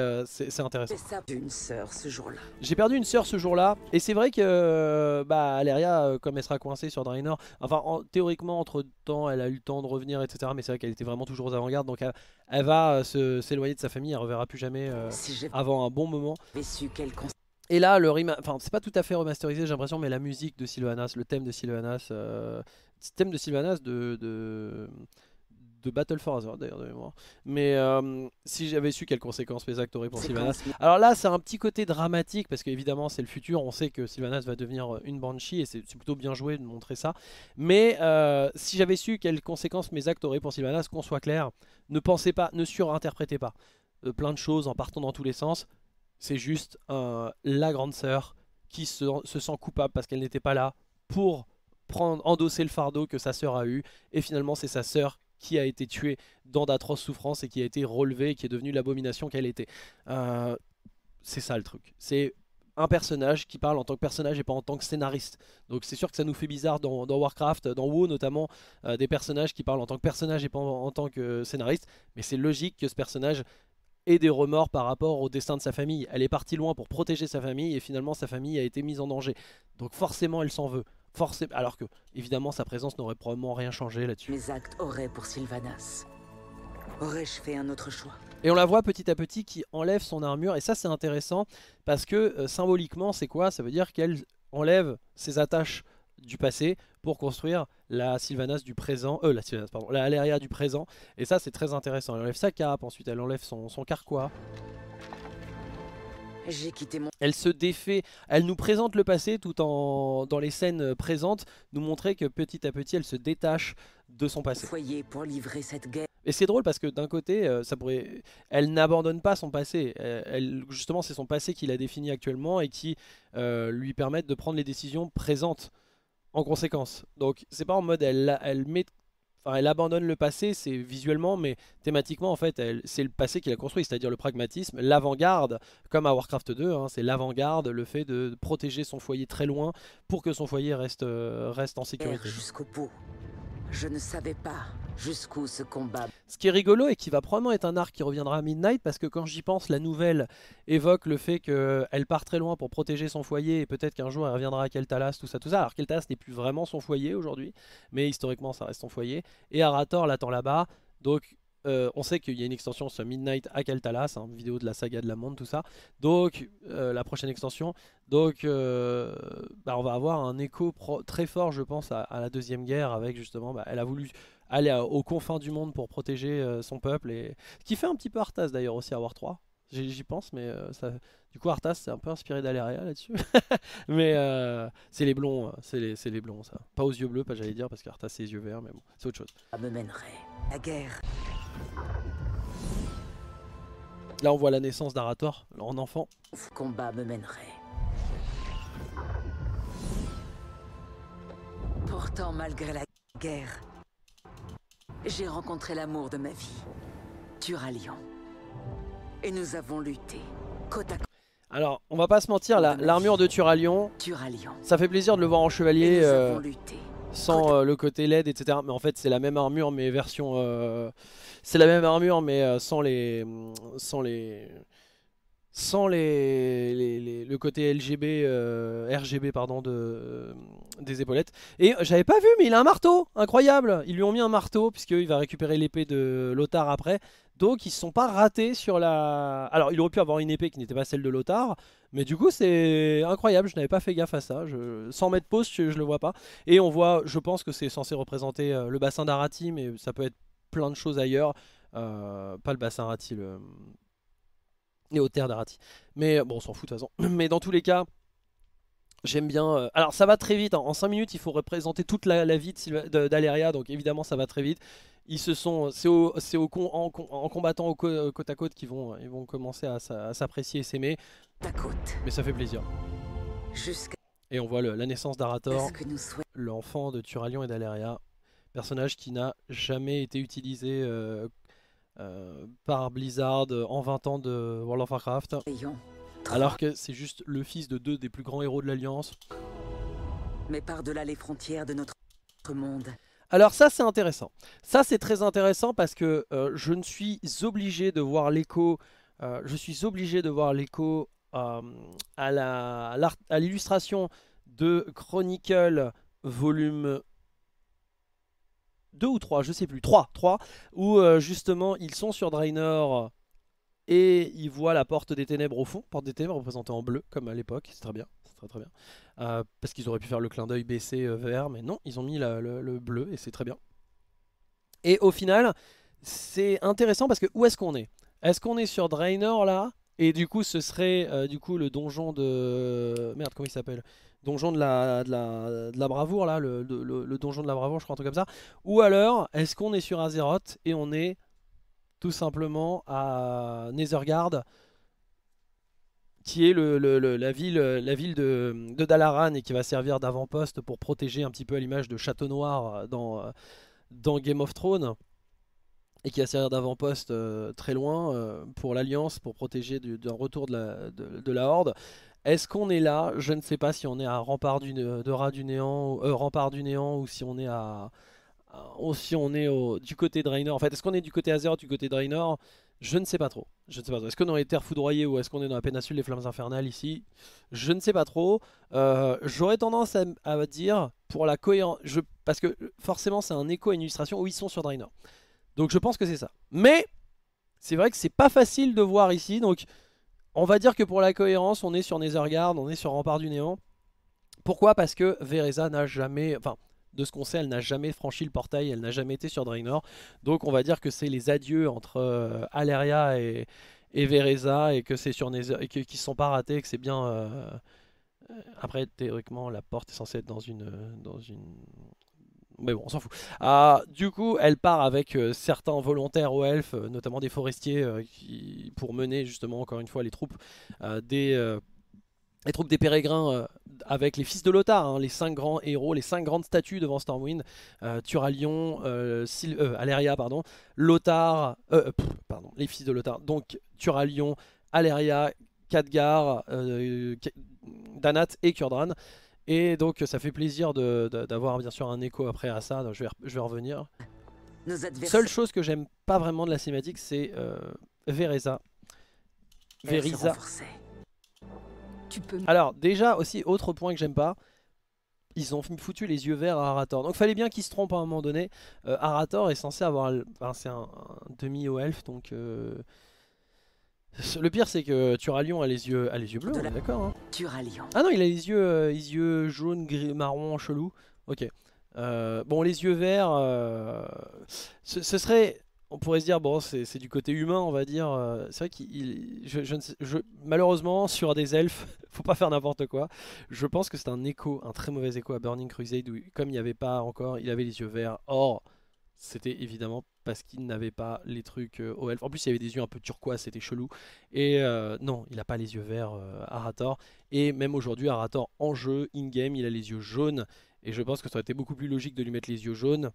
intéressant. J'ai une ce jour-là. J'ai perdu une sœur ce jour-là. Et c'est vrai que bah, Aleria, comme elle sera coincée sur Draenor, enfin, théoriquement, entre-temps, elle a eu le temps de revenir, etc. Mais c'est vrai qu'elle était vraiment toujours aux avant-gardes. Donc, elle, va s'éloigner de sa famille. Elle reverra plus jamais avant un bon moment. Et là, le enfin, c'est pas tout à fait remasterisé, j'ai l'impression, mais la musique de Sylvanas, le thème de Sylvanas, euh, le thème de Sylvanas de, de, Battle for Azure, d'ailleurs de mémoire. Mais euh, si j'avais su quelles conséquences mes actes auraient pour Sylvanas. Alors là, c'est un petit côté dramatique parce qu'évidemment, c'est le futur. On sait que Sylvanas va devenir euh, une Banshee et c'est plutôt bien joué de montrer ça. Mais si j'avais su quelles conséquences mes actes auraient pour Sylvanas, qu'on soit clair, ne pensez pas, ne surinterprétez pas plein de choses en partant dans tous les sens c'est juste la grande sœur qui se, sent coupable parce qu'elle n'était pas là pour prendre, endosser le fardeau que sa sœur a eu. Et finalement, c'est sa sœur qui a été tuée dans d'atroces souffrances et qui a été relevée et qui est devenue l'abomination qu'elle était. Euh, c'est ça le truc. C'est un personnage qui parle en tant que personnage et pas en tant que scénariste. Donc c'est sûr que ça nous fait bizarre dans, Warcraft, dans WoW notamment, euh, des personnages qui parlent en tant que personnage et pas en tant que scénariste. Mais c'est logique que ce personnage et des remords par rapport au destin de sa famille. Elle est partie loin pour protéger sa famille et finalement sa famille a été mise en danger. Donc forcément elle s'en veut. Forcément, alors que évidemment sa présence n'aurait probablement rien changé là-dessus. Mes actes auraient pour Sylvanas. Aurais-je fait un autre choix Et on la voit petit à petit qui enlève son armure et ça c'est intéressant parce que euh, symboliquement c'est quoi Ça veut dire qu'elle enlève ses attaches du passé pour construire la Sylvanas du présent, euh la Sylvanas pardon, la alleria du présent et ça c'est très intéressant, elle enlève sa cape, ensuite elle enlève son, son carquois. Quitté mon... Elle se défait, elle nous présente le passé tout en dans les scènes présentes, nous montrer que petit à petit elle se détache de son passé. pour livrer cette guerre. Et c'est drôle parce que d'un côté, euh, ça pourrait... elle n'abandonne pas son passé. Euh, elle, justement, c'est son passé qui la définit actuellement et qui euh, lui permet de prendre les décisions présentes en conséquence. Donc c'est pas en mode elle, met Enfin, elle abandonne le passé, c'est visuellement, mais thématiquement, en fait, c'est le passé qu'il a construit, c'est-à-dire le pragmatisme, l'avant-garde, comme à Warcraft 2, hein, c'est l'avant-garde, le fait de protéger son foyer très loin pour que son foyer reste, euh, reste en sécurité. Jusqu'au bout, je ne savais pas jusqu'où ce combat. Ce qui est rigolo et qui va probablement être un arc qui reviendra à Midnight parce que quand j'y pense, la nouvelle évoque le fait qu'elle part très loin pour protéger son foyer et peut-être qu'un jour elle reviendra à Keltalas, tout ça, tout ça. Alors Keltalas n'est plus vraiment son foyer aujourd'hui, mais historiquement ça reste son foyer. Et Arator l'attend là-bas, donc euh, on sait qu'il y a une extension sur Midnight à Keltalas, hein, vidéo de la saga de la monde, tout ça. Donc, euh, la prochaine extension. Donc, euh, bah, on va avoir un écho très fort, je pense, à, la Deuxième Guerre avec justement, bah, elle a voulu aller aux confins du monde pour protéger euh, son peuple. Et... Ce qui fait un petit peu Arthas d'ailleurs aussi à War 3. J'y pense, mais euh, ça... du coup Arthas c'est un peu inspiré d'Aléria là-dessus. mais euh, c'est les blonds, hein. c'est les, blonds ça. Pas aux yeux bleus, pas j'allais dire, parce qu'Arthas c'est les yeux verts, mais bon, c'est autre chose. la guerre. Là on voit la naissance d'Arator en enfant. Ce combat me mènerait. Pourtant malgré la guerre, j'ai rencontré l'amour de ma vie, Turalion. Et nous avons lutté, côte à côte. Alors, on va pas se mentir, l'armure de Turalion, Turalion, ça fait plaisir de le voir en chevalier, euh, sans euh, le côté LED, etc. Mais en fait, c'est la même armure, mais version... Euh, c'est la même armure, mais sans les... Sans les sans les, le côté LGB, euh, RGB pardon, de, euh, des épaulettes. Et j'avais pas vu, mais il a un marteau, incroyable. Ils lui ont mis un marteau, puisqu'il va récupérer l'épée de Lothar après. Donc ils se sont pas ratés sur la... Alors il aurait pu avoir une épée qui n'était pas celle de Lothar, mais du coup c'est incroyable, je n'avais pas fait gaffe à ça. Je... Sans mettre pause, je, le vois pas. Et on voit, je pense que c'est censé représenter euh, le bassin d'Arati, mais ça peut être plein de choses ailleurs. pas le bassin Arati, le terres Darati. Mais bon, on s'en fout de toute façon. Mais dans tous les cas, j'aime bien. Euh, alors ça va très vite, hein. en 5 minutes il faut représenter toute la, vie d'Aleria, donc évidemment ça va très vite. Ils se sont, euh, c'est au, au con, en, combattant euh, côte à côte qu'ils vont, ils vont commencer à, s'apprécier et s'aimer. Mais ça fait plaisir. Et on voit la naissance d'Arator, l'enfant de Turalion et d'Aleria, personnage qui n'a jamais été utilisé euh, par Blizzard euh, en 20 ans de World of Warcraft. Alors que c'est juste le fils de deux des plus grands héros de l'Alliance. Mais par-delà les frontières de notre monde. Alors ça c'est intéressant. Ça c'est très intéressant parce que euh, je ne suis obligé de voir l'écho. je suis obligé de voir l'écho à l'illustration de Chronicle volume deux ou trois, je sais plus, trois, trois, où euh, justement ils sont sur Draenor et ils voient la porte des ténèbres au fond, porte des ténèbres représentée en bleu comme à l'époque, c'est très bien, c'est très très bien, euh, parce qu'ils auraient pu faire le clin d'œil baissé euh, vert, mais non, ils ont mis le, le, bleu et c'est très bien. Et au final, c'est intéressant parce que où est-ce qu'on est Est-ce qu'on est sur Draenor là et du coup, ce serait du coup le donjon de merde, comment il s'appelle donjon de la, de la, de la bravoure, là, le, donjon de la bravoure, je crois, un truc comme ça. Ou alors, est-ce qu'on est sur Azeroth et on est tout simplement à Nethergard, qui est le, la ville, la ville de, Dalaran et qui va servir d'avant-poste pour protéger un petit peu à l'image de Château Noir dans, dans Game of Thrones et qui va servir d'avant-poste euh, très loin euh, pour l'Alliance, pour protéger d'un retour de la, de la Horde. Est-ce qu'on est là Je ne sais pas si on est à Rempart du, Rat du Néant, euh, Rempart du Néant ou si on est à, si on est du côté Draenor. En fait, est-ce qu'on est du côté Azeroth, du côté Draenor Je ne sais pas trop. Je ne sais pas Est-ce qu'on est dans les terres foudroyées ou est-ce qu'on est dans la péninsule des flammes infernales ici Je ne sais pas trop. Euh, j'aurais tendance à, dire pour la cohérence, parce que forcément c'est un écho à une illustration où ils sont sur Draenor. Donc je pense que c'est ça. Mais c'est vrai que c'est pas facile de voir ici, donc on va dire que pour la cohérence, on est sur Nethergard, on est sur Rempart du Néant. Pourquoi Parce que Vereza n'a jamais... Enfin, de ce qu'on sait, elle n'a jamais franchi le portail, elle n'a jamais été sur Draenor. Donc on va dire que c'est les adieux entre Alleria euh, Aleria et, Vereza et que c'est sur sont pas ratés, et que c'est bien... Euh, euh, après, théoriquement, la porte est censée être dans une... Dans une mais bon, on s'en fout. Ah, du coup, elle part avec euh, certains volontaires aux elfes, euh, notamment des forestiers, euh, qui, pour mener justement, encore une fois, les troupes des... troupes des Pérégrins avec les fils de Lothar, hein, les cinq grands héros, les cinq grandes statues devant Stormwind, Turalion, Aleria, pardon, Lothar, pardon, les fils de Lothar, donc Turalion, Alleria, Khadgar, Danat et Kurdran et donc ça fait plaisir d'avoir bien sûr un écho après à ça, donc je vais, revenir. Seule chose que j'aime pas vraiment de la cinématique, c'est euh, Vereza. peux. Alors déjà aussi, autre point que j'aime pas, ils ont foutu les yeux verts à Arator. Donc fallait bien qu'ils se trompent à un moment donné. Euh, Arator est censé avoir... Enfin, c'est un, demi demi-elfe, donc... Euh, le pire c'est que Turalion a les yeux a les yeux bleus, on est d'accord hein. Ah non, il a les yeux euh, les yeux jaunes, gris, marron, chelou. OK. Euh, bon, les yeux verts euh, ce, serait on pourrait se dire bon, c'est du côté humain, on va dire c'est vrai qu'il malheureusement sur des elfes, faut pas faire n'importe quoi. Je pense que c'est un écho, un très mauvais écho à Burning Crusade où comme il n'y avait pas encore, il avait les yeux verts. Or c'était évidemment parce qu'il n'avait pas les trucs aux euh, au En plus, il avait des yeux un peu turquoise, c'était chelou. Et euh, non, il n'a pas les yeux verts, euh, Arator. Et même aujourd'hui, Arator, en jeu, in-game, il a les yeux jaunes. Et je pense que ça aurait été beaucoup plus logique de lui mettre les yeux jaunes.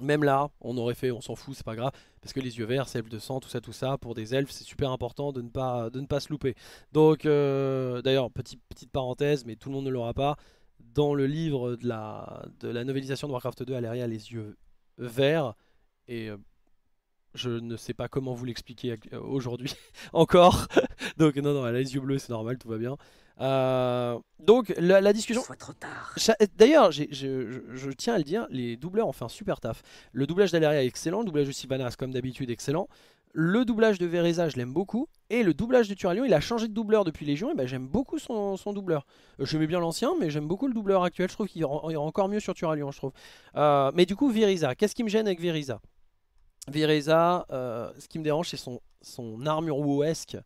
Même là, on aurait fait, on s'en fout, c'est pas grave, parce que les yeux verts, c'est de sang, tout ça, tout ça, pour des elfes, c'est super important de ne pas, de ne pas se louper. Donc, d'ailleurs, petite, petite parenthèse, mais tout le monde ne l'aura pas, dans le livre de la, de la novélisation de Warcraft 2, Aleria a les yeux vert et euh, je ne sais pas comment vous l'expliquer euh, aujourd'hui encore. donc non, non, elle a les yeux bleus, c'est normal, tout va bien. Euh, donc la, discussion... D'ailleurs, je, tiens à le dire, les doubleurs ont fait un super taf. Le doublage d'Aléria est excellent, le doublage de Sibanas comme d'habitude excellent. Le doublage de Vereza, je l'aime beaucoup. Et le doublage de Turalion, il a changé de doubleur depuis Légion. Et ben j'aime beaucoup son, doubleur euh, Je mets bien l'ancien, mais j'aime beaucoup le doubleur actuel. Je trouve qu'il ira encore mieux sur Turalion, je trouve. Euh, mais du coup, Vereza, qu'est-ce qui me gêne avec Vereza Vereza, euh, ce qui me dérange, c'est son, son armure woesque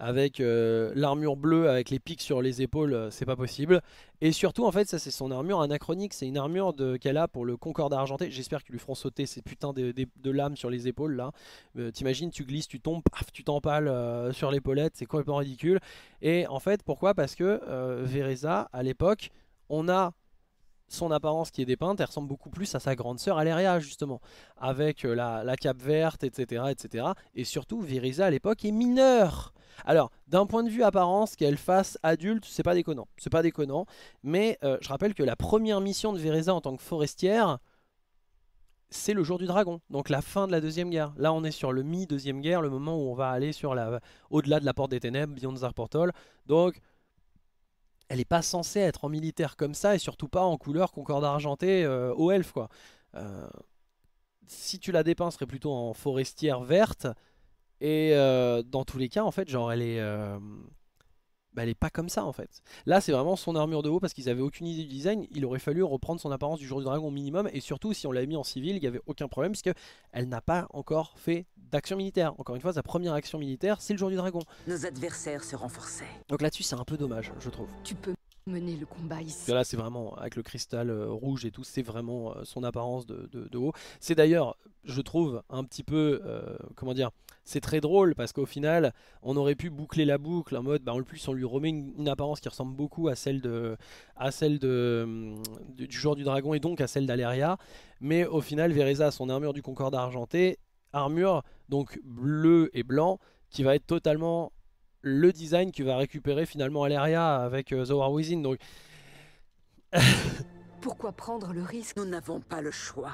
avec euh, l'armure bleue, avec les pics sur les épaules, euh, c'est pas possible. Et surtout, en fait, ça c'est son armure anachronique, c'est une armure qu'elle a pour le Concorde argenté. J'espère qu'ils lui feront sauter ces putains de, lames sur les épaules là. Euh, t'imagines, tu glisses, tu tombes, paf, tu t'empales sur l'épaulette, c'est complètement ridicule. Et en fait, pourquoi Parce que Vereza, à l'époque, on a son apparence qui est dépeinte, elle ressemble beaucoup plus à sa grande sœur Aléria, justement, avec euh, la, cape verte, etc., etc. Et surtout, Vérisa, à l'époque, est mineure alors, d'un point de vue apparence, qu'elle fasse adulte, c'est pas déconnant. C'est pas déconnant. Mais euh, je rappelle que la première mission de Vereza en tant que forestière, c'est le jour du dragon. Donc la fin de la deuxième guerre. Là, on est sur le mi-deuxième guerre, le moment où on va aller sur la au-delà de la porte des ténèbres, Beyond the Portal. Donc, elle n'est pas censée être en militaire comme ça et surtout pas en couleur concorde argentée euh, au quoi. Euh, si tu la dépeins, serait plutôt en forestière verte et euh, dans tous les cas en fait genre elle est euh, bah, elle est pas comme ça en fait. Là c'est vraiment son armure de haut parce qu'ils avaient aucune idée du design, il aurait fallu reprendre son apparence du jour du dragon minimum et surtout si on l'avait mis en civil il n'y avait aucun problème puisque elle n'a pas encore fait d'action militaire. Encore une fois sa première action militaire c'est le jour du dragon. Nos adversaires se renforçaient. Donc là-dessus c'est un peu dommage je trouve. Tu peux mener le combat ici. Là, c'est vraiment, avec le cristal euh, rouge et tout, c'est vraiment euh, son apparence de, haut. C'est d'ailleurs, je trouve, un petit peu, euh, comment dire, c'est très drôle parce qu'au final, on aurait pu boucler la boucle en mode, bah, en plus, on lui remet une, apparence qui ressemble beaucoup à celle, de, à celle de, hum, du joueur du dragon et donc à celle d'Aleria. Mais au final, Vereza a son armure du Concorde argenté armure donc bleue et blanc, qui va être totalement le design qui va récupérer finalement Aleria avec The euh, War Within. Donc... Pourquoi prendre le risque Nous n'avons pas le choix.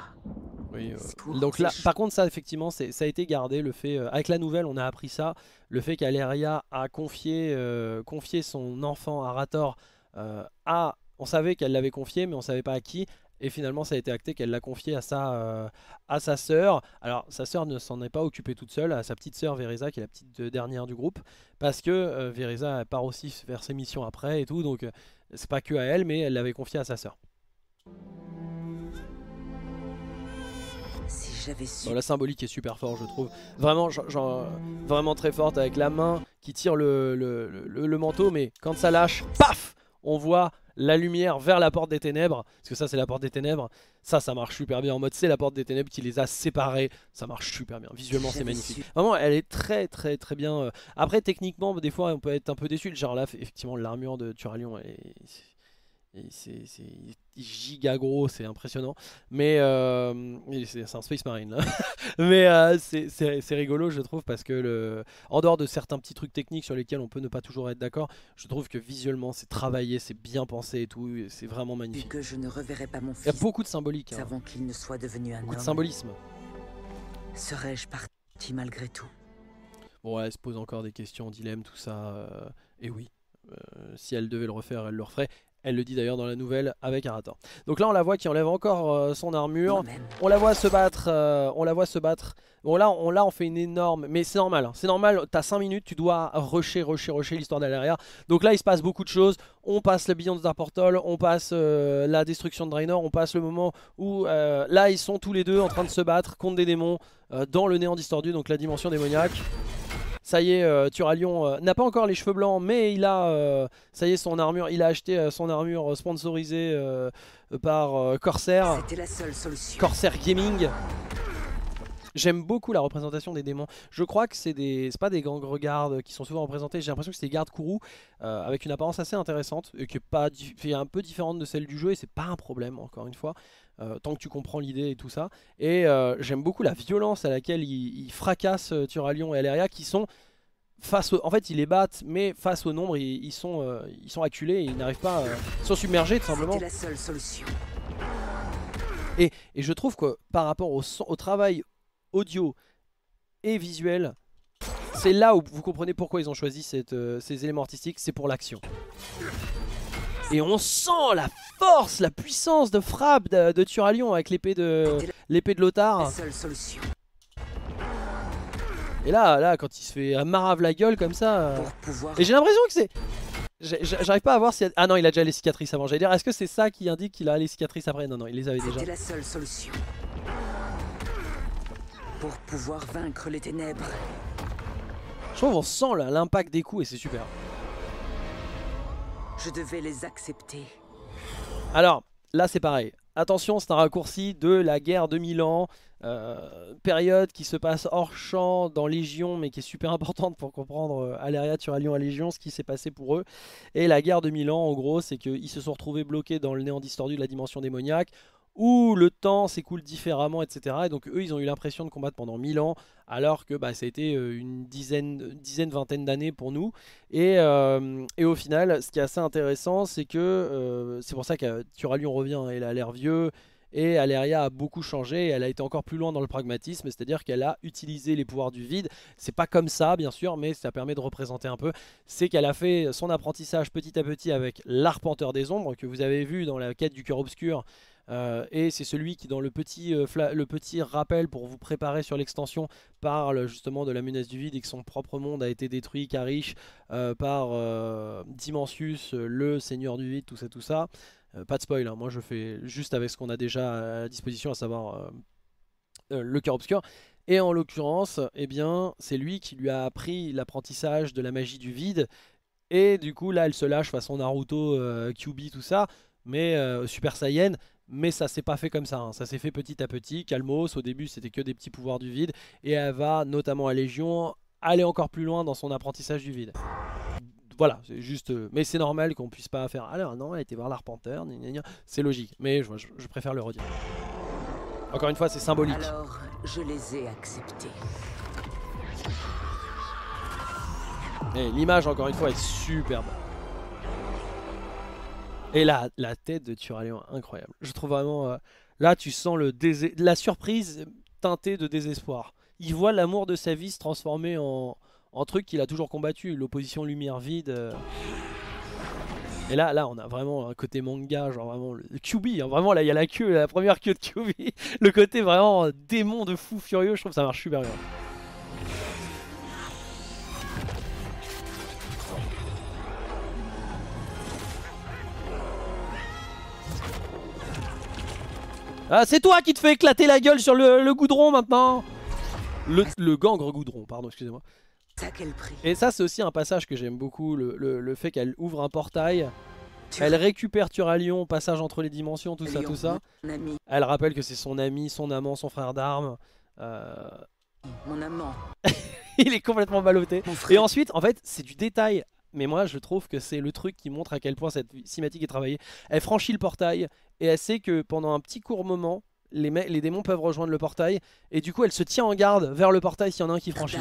Euh, donc là, par contre, ça effectivement, ça a été gardé. Le fait, euh, avec la nouvelle, on a appris ça. Le fait qu'Aleria a confié, confié son enfant à Rator à on savait qu'elle l'avait confié, mais on savait pas à qui. Et finalement, ça a été acté qu'elle l'a confié à sa, euh, à sa sœur. Alors, sa sœur ne s'en est pas occupée toute seule, à sa petite sœur Veresa, qui est la petite euh, dernière du groupe, parce que euh, part aussi vers ses missions après et tout, donc euh, c'est pas que à elle, mais elle l'avait confié à sa sœur. la symbolique est super forte, je trouve. Vraiment, genre, vraiment très forte, avec la main qui tire le manteau, mais quand ça lâche, paf On voit la lumière vers la porte des ténèbres, parce que ça c'est la porte des ténèbres, ça ça marche super bien en mode c'est la porte des ténèbres qui les a séparés, ça marche super bien, visuellement c'est magnifique. Vraiment elle est très très très bien. Euh. Après techniquement des fois on peut être un peu déçu, genre là effectivement l'armure de Turalion est c'est giga gros, c'est impressionnant. Mais euh, c'est un Space Marine Mais euh, c'est rigolo, je trouve, parce que le, en dehors de certains petits trucs techniques sur lesquels on peut ne pas toujours être d'accord, je trouve que visuellement c'est travaillé, c'est bien pensé et tout, c'est vraiment magnifique. Que je ne reverrai pas mon Il y a beaucoup de symbolique. Hein. Avant qu'il ne soit devenu un beaucoup de symbolisme. Serais-je parti malgré tout Bon, elle se pose encore des questions, dilemmes, tout ça. Euh, et oui. si elle devait le refaire, elle le referait. Elle le dit d'ailleurs dans la nouvelle avec Arator. Donc là on la voit qui enlève encore euh, son armure. On la voit se battre. Euh, on la voit se battre. Bon là on, là, on fait une énorme... Mais c'est normal. Hein. C'est normal. T'as 5 minutes. Tu dois rusher, rusher, rusher l'histoire d'aller Donc là il se passe beaucoup de choses. On passe le Beyond Star Portal. On passe euh, la destruction de Draenor. On passe le moment où là ils sont tous les deux en train de se battre contre des démons dans le néant distordu. Donc la dimension démoniaque. Ça y est, euh, Turalion euh, n'a pas encore les cheveux blancs, mais il a, euh, ça y est, son armure. Il a acheté euh, son armure sponsorisée par Corsair. Corsair Gaming. J'aime beaucoup la représentation des démons. Je crois que c'est des, pas des gangs gardes qui sont souvent représentés. J'ai l'impression que c'est des gardes Kourou avec une apparence assez intéressante et qui pas, un peu différente de celle du jeu et c'est pas un problème encore une fois. Euh, tant que tu comprends l'idée et tout ça. Et euh, j'aime beaucoup la violence à laquelle il, fracassent fracasse euh, Turalion et Aleria qui sont face En fait, ils les battent, mais face au nombre, ils, sont, ils sont acculés et ils n'arrivent pas... ils sont submergés tout simplement. la seule solution. Et, et, je trouve que par rapport au, au travail audio et visuel, c'est là où vous comprenez pourquoi ils ont choisi ces éléments artistiques, c'est pour l'action. Et on sent la force, la puissance de frappe de, de avec l'épée de l'épée de Lothar. Et là, là, quand il se fait euh, marave la gueule comme ça. Euh. Et j'ai l'impression que c'est. J'arrive pas à voir si. Ah non, il a déjà les cicatrices avant. J'allais dire, est-ce que c'est ça qui indique qu'il a les cicatrices après Non, non, il les avait déjà. la seule solution. Pour pouvoir vaincre les ténèbres. Je trouve on sent l'impact des coups et c'est super. Je devais les accepter. Alors, là c'est pareil. Attention, c'est un raccourci de la guerre de Milan, euh, période qui se passe hors champ dans Légion, mais qui est super importante pour comprendre euh, sur Turalion à Légion, ce qui s'est passé pour eux. Et la guerre de Milan, en gros, c'est qu'ils se sont retrouvés bloqués dans le néant distordu de la dimension démoniaque où le temps s'écoule différemment, etc. Et donc eux, ils ont eu l'impression de combattre pendant 1000 ans, alors que bah, ça été euh, une dizaine, dizaine vingtaine d'années pour nous. Euh, et, au final, ce qui est assez intéressant, c'est que euh, c'est pour ça que Thuralion revient, hein. elle a l'air vieux. Et Aleria a beaucoup changé, elle a été encore plus loin dans le pragmatisme, c'est-à-dire qu'elle a utilisé les pouvoirs du vide. C'est pas comme ça, bien sûr, mais ça permet de représenter un peu. C'est qu'elle a fait son apprentissage petit à petit avec l'arpenteur des ombres, que vous avez vu dans la quête du cœur obscur, euh, et c'est celui qui, dans le petit, euh, le petit rappel pour vous préparer sur l'extension, parle justement de la menace du vide et que son propre monde a été détruit, Karish, euh, par Dimensius, le seigneur du vide, tout ça, tout ça. pas de spoil, hein, moi je fais juste avec ce qu'on a déjà à disposition, à savoir le cœur obscur. Et en l'occurrence, eh bien, c'est lui qui lui a appris l'apprentissage de la magie du vide. Et du coup, là, elle se lâche façon Naruto, QB, tout ça mais Super Saiyan mais ça s'est pas fait comme ça, hein. ça s'est fait petit à petit, Calmos au début c'était que des petits pouvoirs du vide, et elle va, notamment à Légion, aller encore plus loin dans son apprentissage du vide. Voilà, c'est juste. Euh, mais c'est normal qu'on puisse pas faire. Alors, non, elle était voir l'arpenteur, c'est logique, mais je, préfère le redire. Encore une fois, c'est symbolique. Alors, je les ai acceptés. Et eh, l'image, encore une fois, est superbe. Et là, la tête de Turalion, incroyable. Je trouve vraiment... Euh, là, tu sens le la surprise teintée de désespoir. Il voit l'amour de sa vie se transformer en, truc qu'il a toujours combattu, l'opposition lumière-vide. Euh. Et là, là, on a vraiment un côté manga, genre vraiment le QB, hein. vraiment là, il y a la queue, la première queue de QB, le côté vraiment démon de fou furieux, je trouve ça marche super bien. Ah, c'est toi qui te fais éclater la gueule sur le, goudron maintenant le, gangre goudron, pardon, excusez-moi. Et ça, c'est aussi un passage que j'aime beaucoup, le, fait qu'elle ouvre un portail. Elle récupère Turalion, passage entre les dimensions, tout ça, tout ça. Elle rappelle que c'est son ami, son amant, son frère d'armes. Euh. Mon amant. Il est complètement baloté. Et ensuite, en fait, c'est du détail mais moi je trouve que c'est le truc qui montre à quel point cette cinématique est travaillée. Elle franchit le portail et elle sait que pendant un petit court moment, les, démons peuvent rejoindre le portail et du coup elle se tient en garde vers le portail s'il y en a un qui franchit.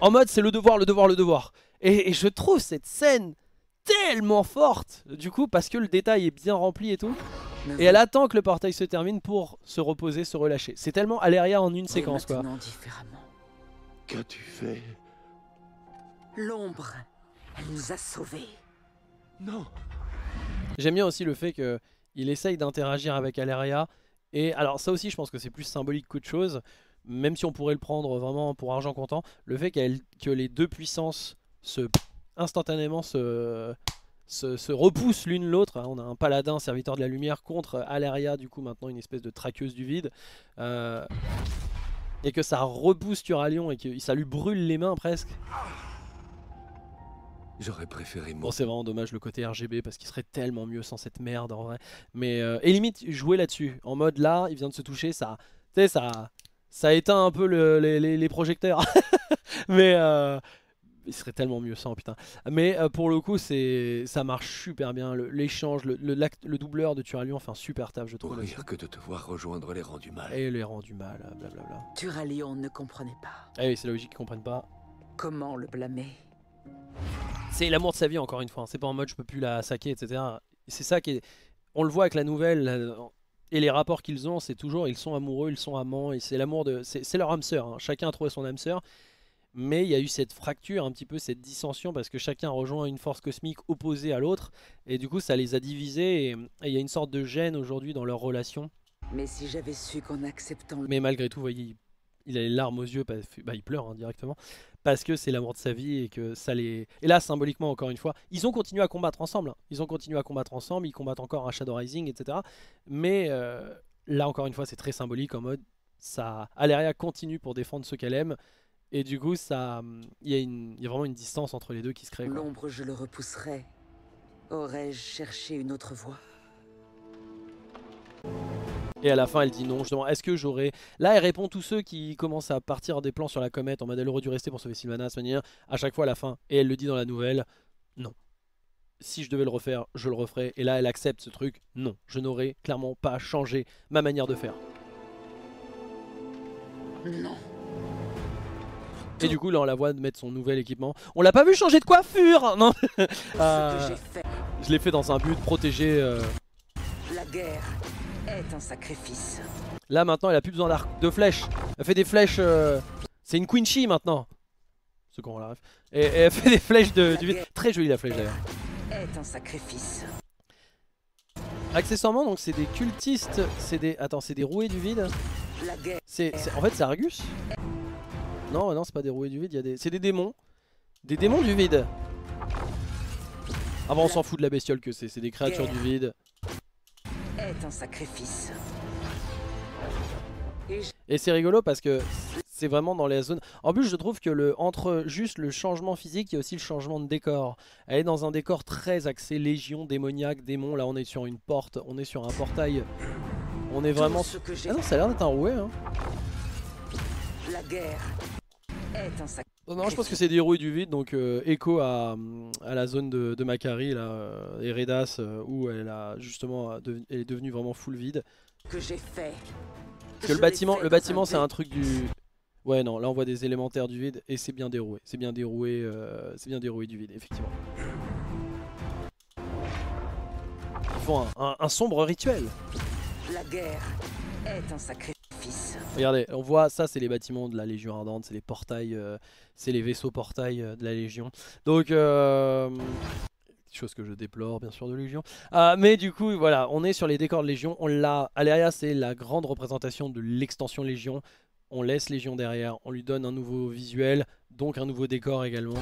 En mode c'est le devoir, le devoir, le devoir. Et, je trouve cette scène tellement forte du coup parce que le détail est bien rempli et tout. Et elle attend que le portail se termine pour se reposer, se relâcher. C'est tellement Aléria en une séquence quoi. Qu'as-tu fait L'ombre elle nous a sauvés. Non. J'aime bien aussi le fait que il essaye d'interagir avec Aleria. Et alors ça aussi je pense que c'est plus symbolique qu'autre chose, même si on pourrait le prendre vraiment pour argent comptant, le fait qu'elle que les deux puissances se instantanément se, se, repoussent l'une l'autre. Hein. On a un paladin serviteur de la lumière contre Aleria, du coup maintenant une espèce de traqueuse du vide. Euh, et que ça repousse Turalion et que ça lui brûle les mains presque. J'aurais préféré Bon, c'est vraiment dommage le côté RGB parce qu'il serait tellement mieux sans cette merde en vrai. Mais euh, et limite jouer là-dessus, en mode là, il vient de se toucher, ça, tu sais, ça, ça éteint un peu les, projecteurs. Mais euh, il serait tellement mieux sans putain. Mais euh, pour le coup, c'est ça marche super bien. L'échange, le, doubleur de Turalion enfin super taf, je trouve. que de te voir rejoindre les rangs du mal. Et les rangs du mal, blablabla. Turalion ne comprenait pas. Ah oui, c'est logique qu'ils comprennent pas. Comment le blâmer c'est l'amour de sa vie encore une fois, hein. c'est pas en mode je peux plus la saquer, etc. C'est ça qui est... On le voit avec la nouvelle euh, et les rapports qu'ils ont, c'est toujours ils sont amoureux, ils sont amants, Et c'est l'amour de... C'est leur âme sœur, hein. chacun a trouvé son âme sœur. Mais il y a eu cette fracture, un petit peu cette dissension, parce que chacun rejoint une force cosmique opposée à l'autre, et du coup ça les a divisés, et il y a une sorte de gêne aujourd'hui dans leur relation. Mais si j'avais su qu'en acceptant... Mais malgré tout, vous voyez, il a les larmes aux yeux, bah, il pleure hein, directement, parce que c'est l'amour de sa vie et que ça les... Et là, symboliquement, encore une fois, ils ont continué à combattre ensemble, hein. ils ont continué à combattre ensemble, ils combattent encore à Shadow Rising, etc. Mais euh, là, encore une fois, c'est très symbolique en mode, ça... Aleria continue pour défendre ce qu'elle aime, et du coup, ça, il y, y, a vraiment une distance entre les deux qui se crée. L'ombre, je le repousserai. Aurais-je cherché une autre voie et à la fin, elle dit non, je justement, est-ce que j'aurais... Là, elle répond tous ceux qui commencent à partir des plans sur la comète en mode elle aurait dû rester pour sauver Sylvana, manière à chaque fois à la fin. Et elle le dit dans la nouvelle, non. Si je devais le refaire, je le referais. Et là, elle accepte ce truc, non. Je n'aurais clairement pas changé ma manière de faire. Non. Et du coup, là, on la voit mettre son nouvel équipement. On l'a pas vu changer de coiffure Non euh, Je l'ai fait dans un but de protéger... Euh, la guerre Là maintenant elle a plus besoin d'arc de flèches. Elle fait des flèches. Euh, c'est une Queen maintenant. Ce qu'on la Et, elle fait des flèches de. vide Très jolie la flèche d'ailleurs. sacrifice. Accessoirement donc c'est des cultistes, c'est des. Attends, c'est des roués du vide. C'est. En fait c'est Argus Non non c'est pas des roués du vide, y a des. C'est des démons. Des démons du vide. Ah bon on s'en fout de la bestiole que c'est, c'est des créatures du vide est un sacrifice. Et c'est rigolo parce que c'est vraiment dans les zones... En plus je trouve que le entre juste le changement physique, il y a aussi le changement de décor. Elle est dans un décor très axé légion, démoniaque, démon. Là on est sur une porte, on est sur un portail. On est vraiment... Ah non ça a l'air d'être un rouet. Hein. La guerre est un sacrifice. Non, je pense que c'est des du vide, donc écho euh, mm, à, la zone de, de Macari, là, euh, et Redas, euh, où elle a justement elle est devenue vraiment full vide. Que j'ai fait. que le bâtiment, le bâtiment, c'est un truc du. Ouais, non, là on voit des élémentaires du vide et c'est bien déroué. C'est bien déroué, c'est bien déroué du vide, effectivement. Ils un sombre rituel. La guerre est un sacré. Regardez, on voit, ça c'est les bâtiments de la Légion Ardente, c'est les portails, euh, c'est les vaisseaux portails euh, de la Légion. Donc, euh, chose que je déplore bien sûr de Légion. Ah, mais du coup, voilà, on est sur les décors de Légion. On l'a, Aléria c'est la grande représentation de l'extension Légion. On laisse Légion derrière, on lui donne un nouveau visuel, donc un nouveau décor également.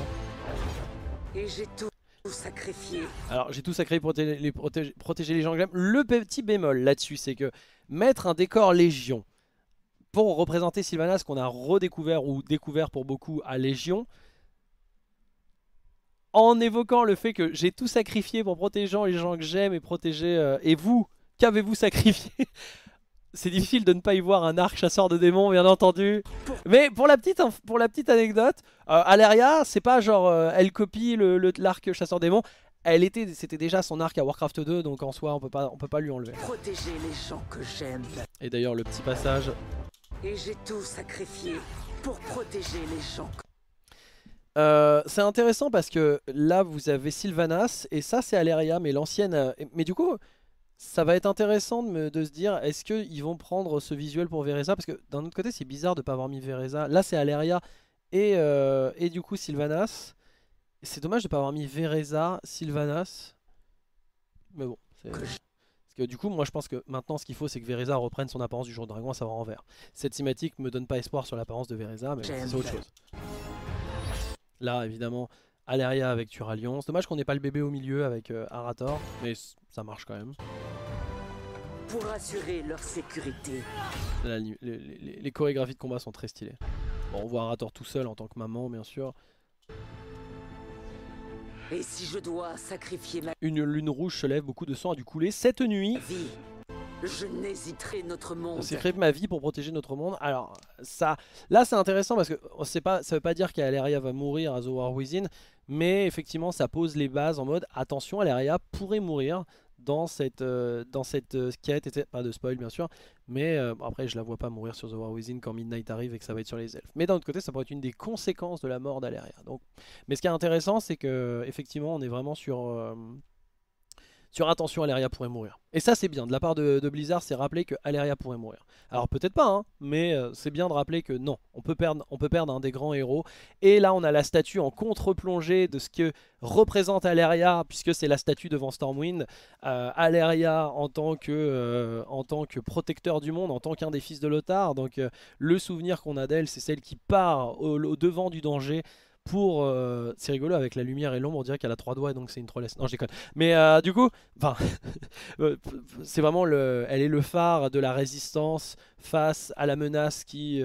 Et j'ai tout sacrifié. Alors j'ai tout sacrifié pour protéger les gens que j'aime. Le petit bémol là-dessus, c'est que mettre un décor Légion pour représenter Sylvanas qu'on a redécouvert ou découvert pour beaucoup à Légion, en évoquant le fait que j'ai tout sacrifié pour protéger les gens que j'aime et protéger... Euh, et vous, qu'avez-vous sacrifié C'est difficile de ne pas y voir un arc chasseur de démons, bien entendu. Mais pour la petite, pour la petite anecdote, euh, Aleria, c'est pas genre euh, elle copie l'arc le, l'arc chasseur démons. Elle était, c'était déjà son arc à Warcraft 2, donc en soi, on peut pas, on peut pas lui enlever. Protéger les gens que j'aime. Et d'ailleurs, le petit passage et j'ai tout sacrifié pour protéger les gens. Euh, c'est intéressant parce que là vous avez Sylvanas et ça c'est Aleria mais l'ancienne euh, mais du coup ça va être intéressant de, se dire est-ce qu'ils vont prendre ce visuel pour Vereza parce que d'un autre côté c'est bizarre de pas avoir mis Vereza là c'est Aleria euh, et, du coup Sylvanas c'est dommage de pas avoir mis Vereza Sylvanas mais bon c'est du coup, moi je pense que maintenant ce qu'il faut, c'est que Vereza reprenne son apparence du jour de dragon, à savoir en vert. Cette cinématique me donne pas espoir sur l'apparence de Vereza, mais c'est autre chose. Là, évidemment, Aleria avec Turalion. C'est dommage qu'on n'ait pas le bébé au milieu avec euh, Arator, mais ça marche quand même. Pour assurer leur sécurité. les, chorégraphies de combat sont très stylées. on voit Arator tout seul en tant que maman, bien sûr. Et si je dois sacrifier ma... Une lune rouge se lève, beaucoup de sang a dû couler cette nuit. Je n'hésiterai notre monde. On ma vie pour protéger notre monde. Alors ça, là c'est intéressant parce que on sait pas, ça veut pas dire qu'Aleria va mourir à The War Within, mais effectivement ça pose les bases en mode attention Aleria pourrait mourir dans cette, euh, dans cette euh, quête, Pas de spoil, bien sûr, mais euh, après, je la vois pas mourir sur The War Within quand Midnight arrive et que ça va être sur les elfes. Mais d'un autre côté, ça pourrait être une des conséquences de la mort d'Aleria. Donc... Mais ce qui est intéressant, c'est que effectivement, on est vraiment sur sur attention Aleria pourrait mourir. Et ça c'est bien, de la part de, Blizzard c'est rappeler que Aleria pourrait mourir. Alors peut-être pas, hein, mais euh, c'est bien de rappeler que non, on peut, perdre, on peut perdre un des grands héros. Et là on a la statue en contre-plongée de ce que représente Aleria, puisque c'est la statue devant Stormwind. Euh, Aleria en tant, que, euh, en tant que protecteur du monde, en tant qu'un des fils de Lothar, donc le souvenir qu'on a d'elle c'est celle qui part au devant du danger pour. Euh, c'est rigolo avec la lumière et l'ombre, on dirait qu'elle a trois doigts donc c'est une trollesse. Non, je déconne. Mais euh, du coup, enfin, euh, c'est vraiment le. Elle est le phare de la résistance face à la menace qui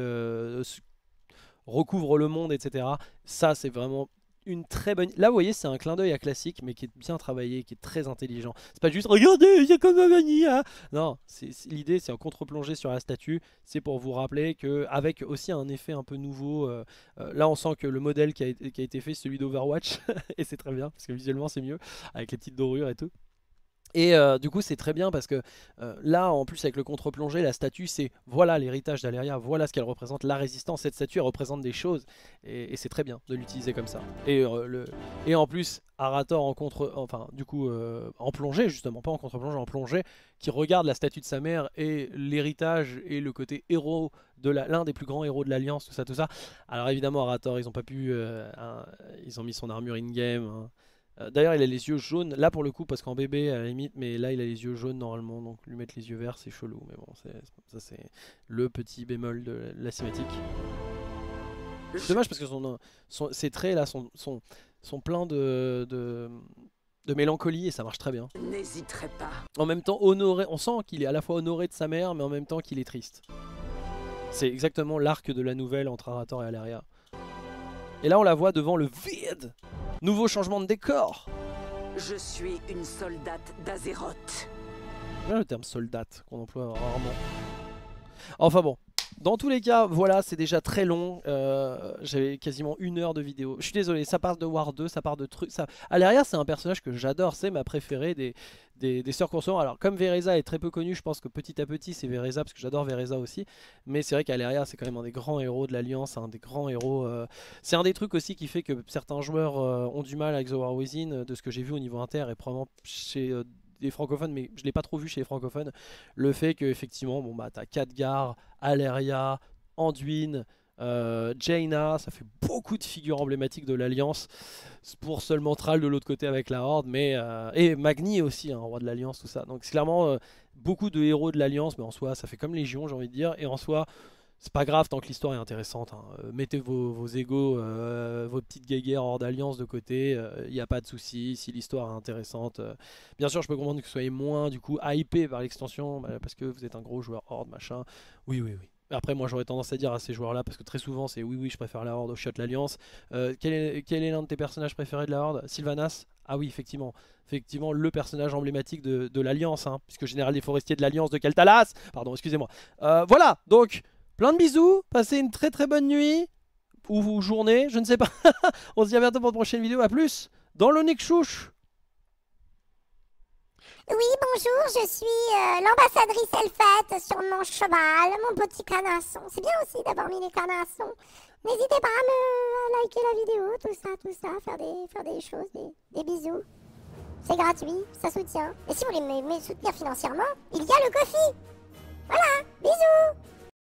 recouvre le monde, etc. Ça, c'est vraiment une très bonne... Là, vous voyez, c'est un clin d'œil à classique, mais qui est bien travaillé, qui est très intelligent. C'est pas juste « Regardez, il y a comme un c'est Non, l'idée, c'est en contre-plongée sur la statue. C'est pour vous rappeler que avec aussi un effet un peu nouveau... Euh, euh, là, on sent que le modèle qui a, été fait, celui d'Overwatch. et c'est très bien, parce que visuellement, c'est mieux, avec les petites dorures et tout. Et euh, du coup, c'est très bien parce que euh, là, en plus, avec le contre plongée la statue, c'est voilà l'héritage d'Aleria, voilà ce qu'elle représente. La résistance, cette statue, elle représente des choses. Et, c'est très bien de l'utiliser comme ça. Et, euh, le, et en plus, Arator en contre, enfin, du coup, en plongée, justement, pas en contre-plongée, en plongée, qui regarde la statue de sa mère et l'héritage et le côté héros de l'un des plus grands héros de l'Alliance, tout ça, tout ça. Alors évidemment, Arator, ils ont pas pu. ils ont mis son armure in-game. Hein. Euh, d'ailleurs, il a les yeux jaunes. Là, pour le coup, parce qu'en bébé, à la limite, mais là, il a les yeux jaunes normalement. Donc, lui mettre les yeux verts, c'est chelou. Mais bon, ça, c'est le petit bémol de la cinématique. dommage parce que son, ses traits là sont, sont, pleins de, de, mélancolie et ça marche très bien. N'hésiterai pas. En même temps, honoré, on sent qu'il est à la fois honoré de sa mère, mais en même temps qu'il est triste. C'est exactement l'arc de la nouvelle entre Arator et Alaria. Et là, on la voit devant le vide Nouveau changement de décor. Je suis une soldate d'Azeroth. Bien ah, le terme soldate qu'on emploie rarement. Enfin bon. Dans tous les cas, voilà, c'est déjà très long. Euh, j'avais quasiment une heure de vidéo. Je suis désolé, ça part de War 2, ça part de trucs. Ça... c'est un personnage que j'adore, c'est ma préférée des, des, des sœurs Alors, comme Vereza est très peu connue, je pense que petit à petit, c'est Vereza, parce que j'adore Vereza aussi. Mais c'est vrai qu'Aleria, c'est quand même un des grands héros de l'Alliance, un des grands héros. Euh, c'est un des trucs aussi qui fait que certains joueurs euh, ont du mal avec The War Within, de ce que j'ai vu au niveau inter, et probablement chez des francophones, mais je l'ai pas trop vu chez les francophones, le fait que effectivement, bon bah t'as Khadgar, Aleria, Anduin, euh, Jaina, ça fait beaucoup de figures emblématiques de l'Alliance pour seulement Thrall de l'autre côté avec la Horde, mais euh, et Magni aussi, un hein, roi de l'Alliance, tout ça. Donc c'est clairement euh, beaucoup de héros de l'Alliance, mais en soi ça fait comme Légion, j'ai envie de dire, et en soi c'est pas grave tant que l'histoire est intéressante. Hein. Euh, mettez vos, vos euh, vos petites guéguerres hors d'alliance de côté, il euh, n'y a pas de souci si l'histoire est intéressante. Bien sûr, je peux comprendre que vous soyez moins du coup hypé par l'extension bah, parce que vous êtes un gros joueur horde, machin. Oui, oui, oui. Après, moi j'aurais tendance à dire à ces joueurs-là, parce que très souvent c'est oui, oui, je préfère la Horde au shot l'Alliance. quel est, quel est l'un de tes personnages préférés de la Horde Sylvanas Ah oui, effectivement effectivement le personnage emblématique de, l'Alliance, hein, puisque général des forestiers de l'Alliance de Kaltalas. Pardon, excusez-moi. voilà, donc Plein de bisous, passez une très très bonne nuit, ou, vous journée, je ne sais pas. On se dit à bientôt pour une prochaine vidéo, à plus, dans le chouche. oui, bonjour, je suis euh, l'ambassadrice Elfette sur mon cheval, mon petit canasson. C'est bien aussi d'avoir mis les canassons. N'hésitez pas à me liker la vidéo, tout ça, tout ça, faire des, faire des choses, des, bisous. C'est gratuit, ça soutient. Et si vous voulez me, soutenir financièrement, il y a le coffee. Voilà, bisous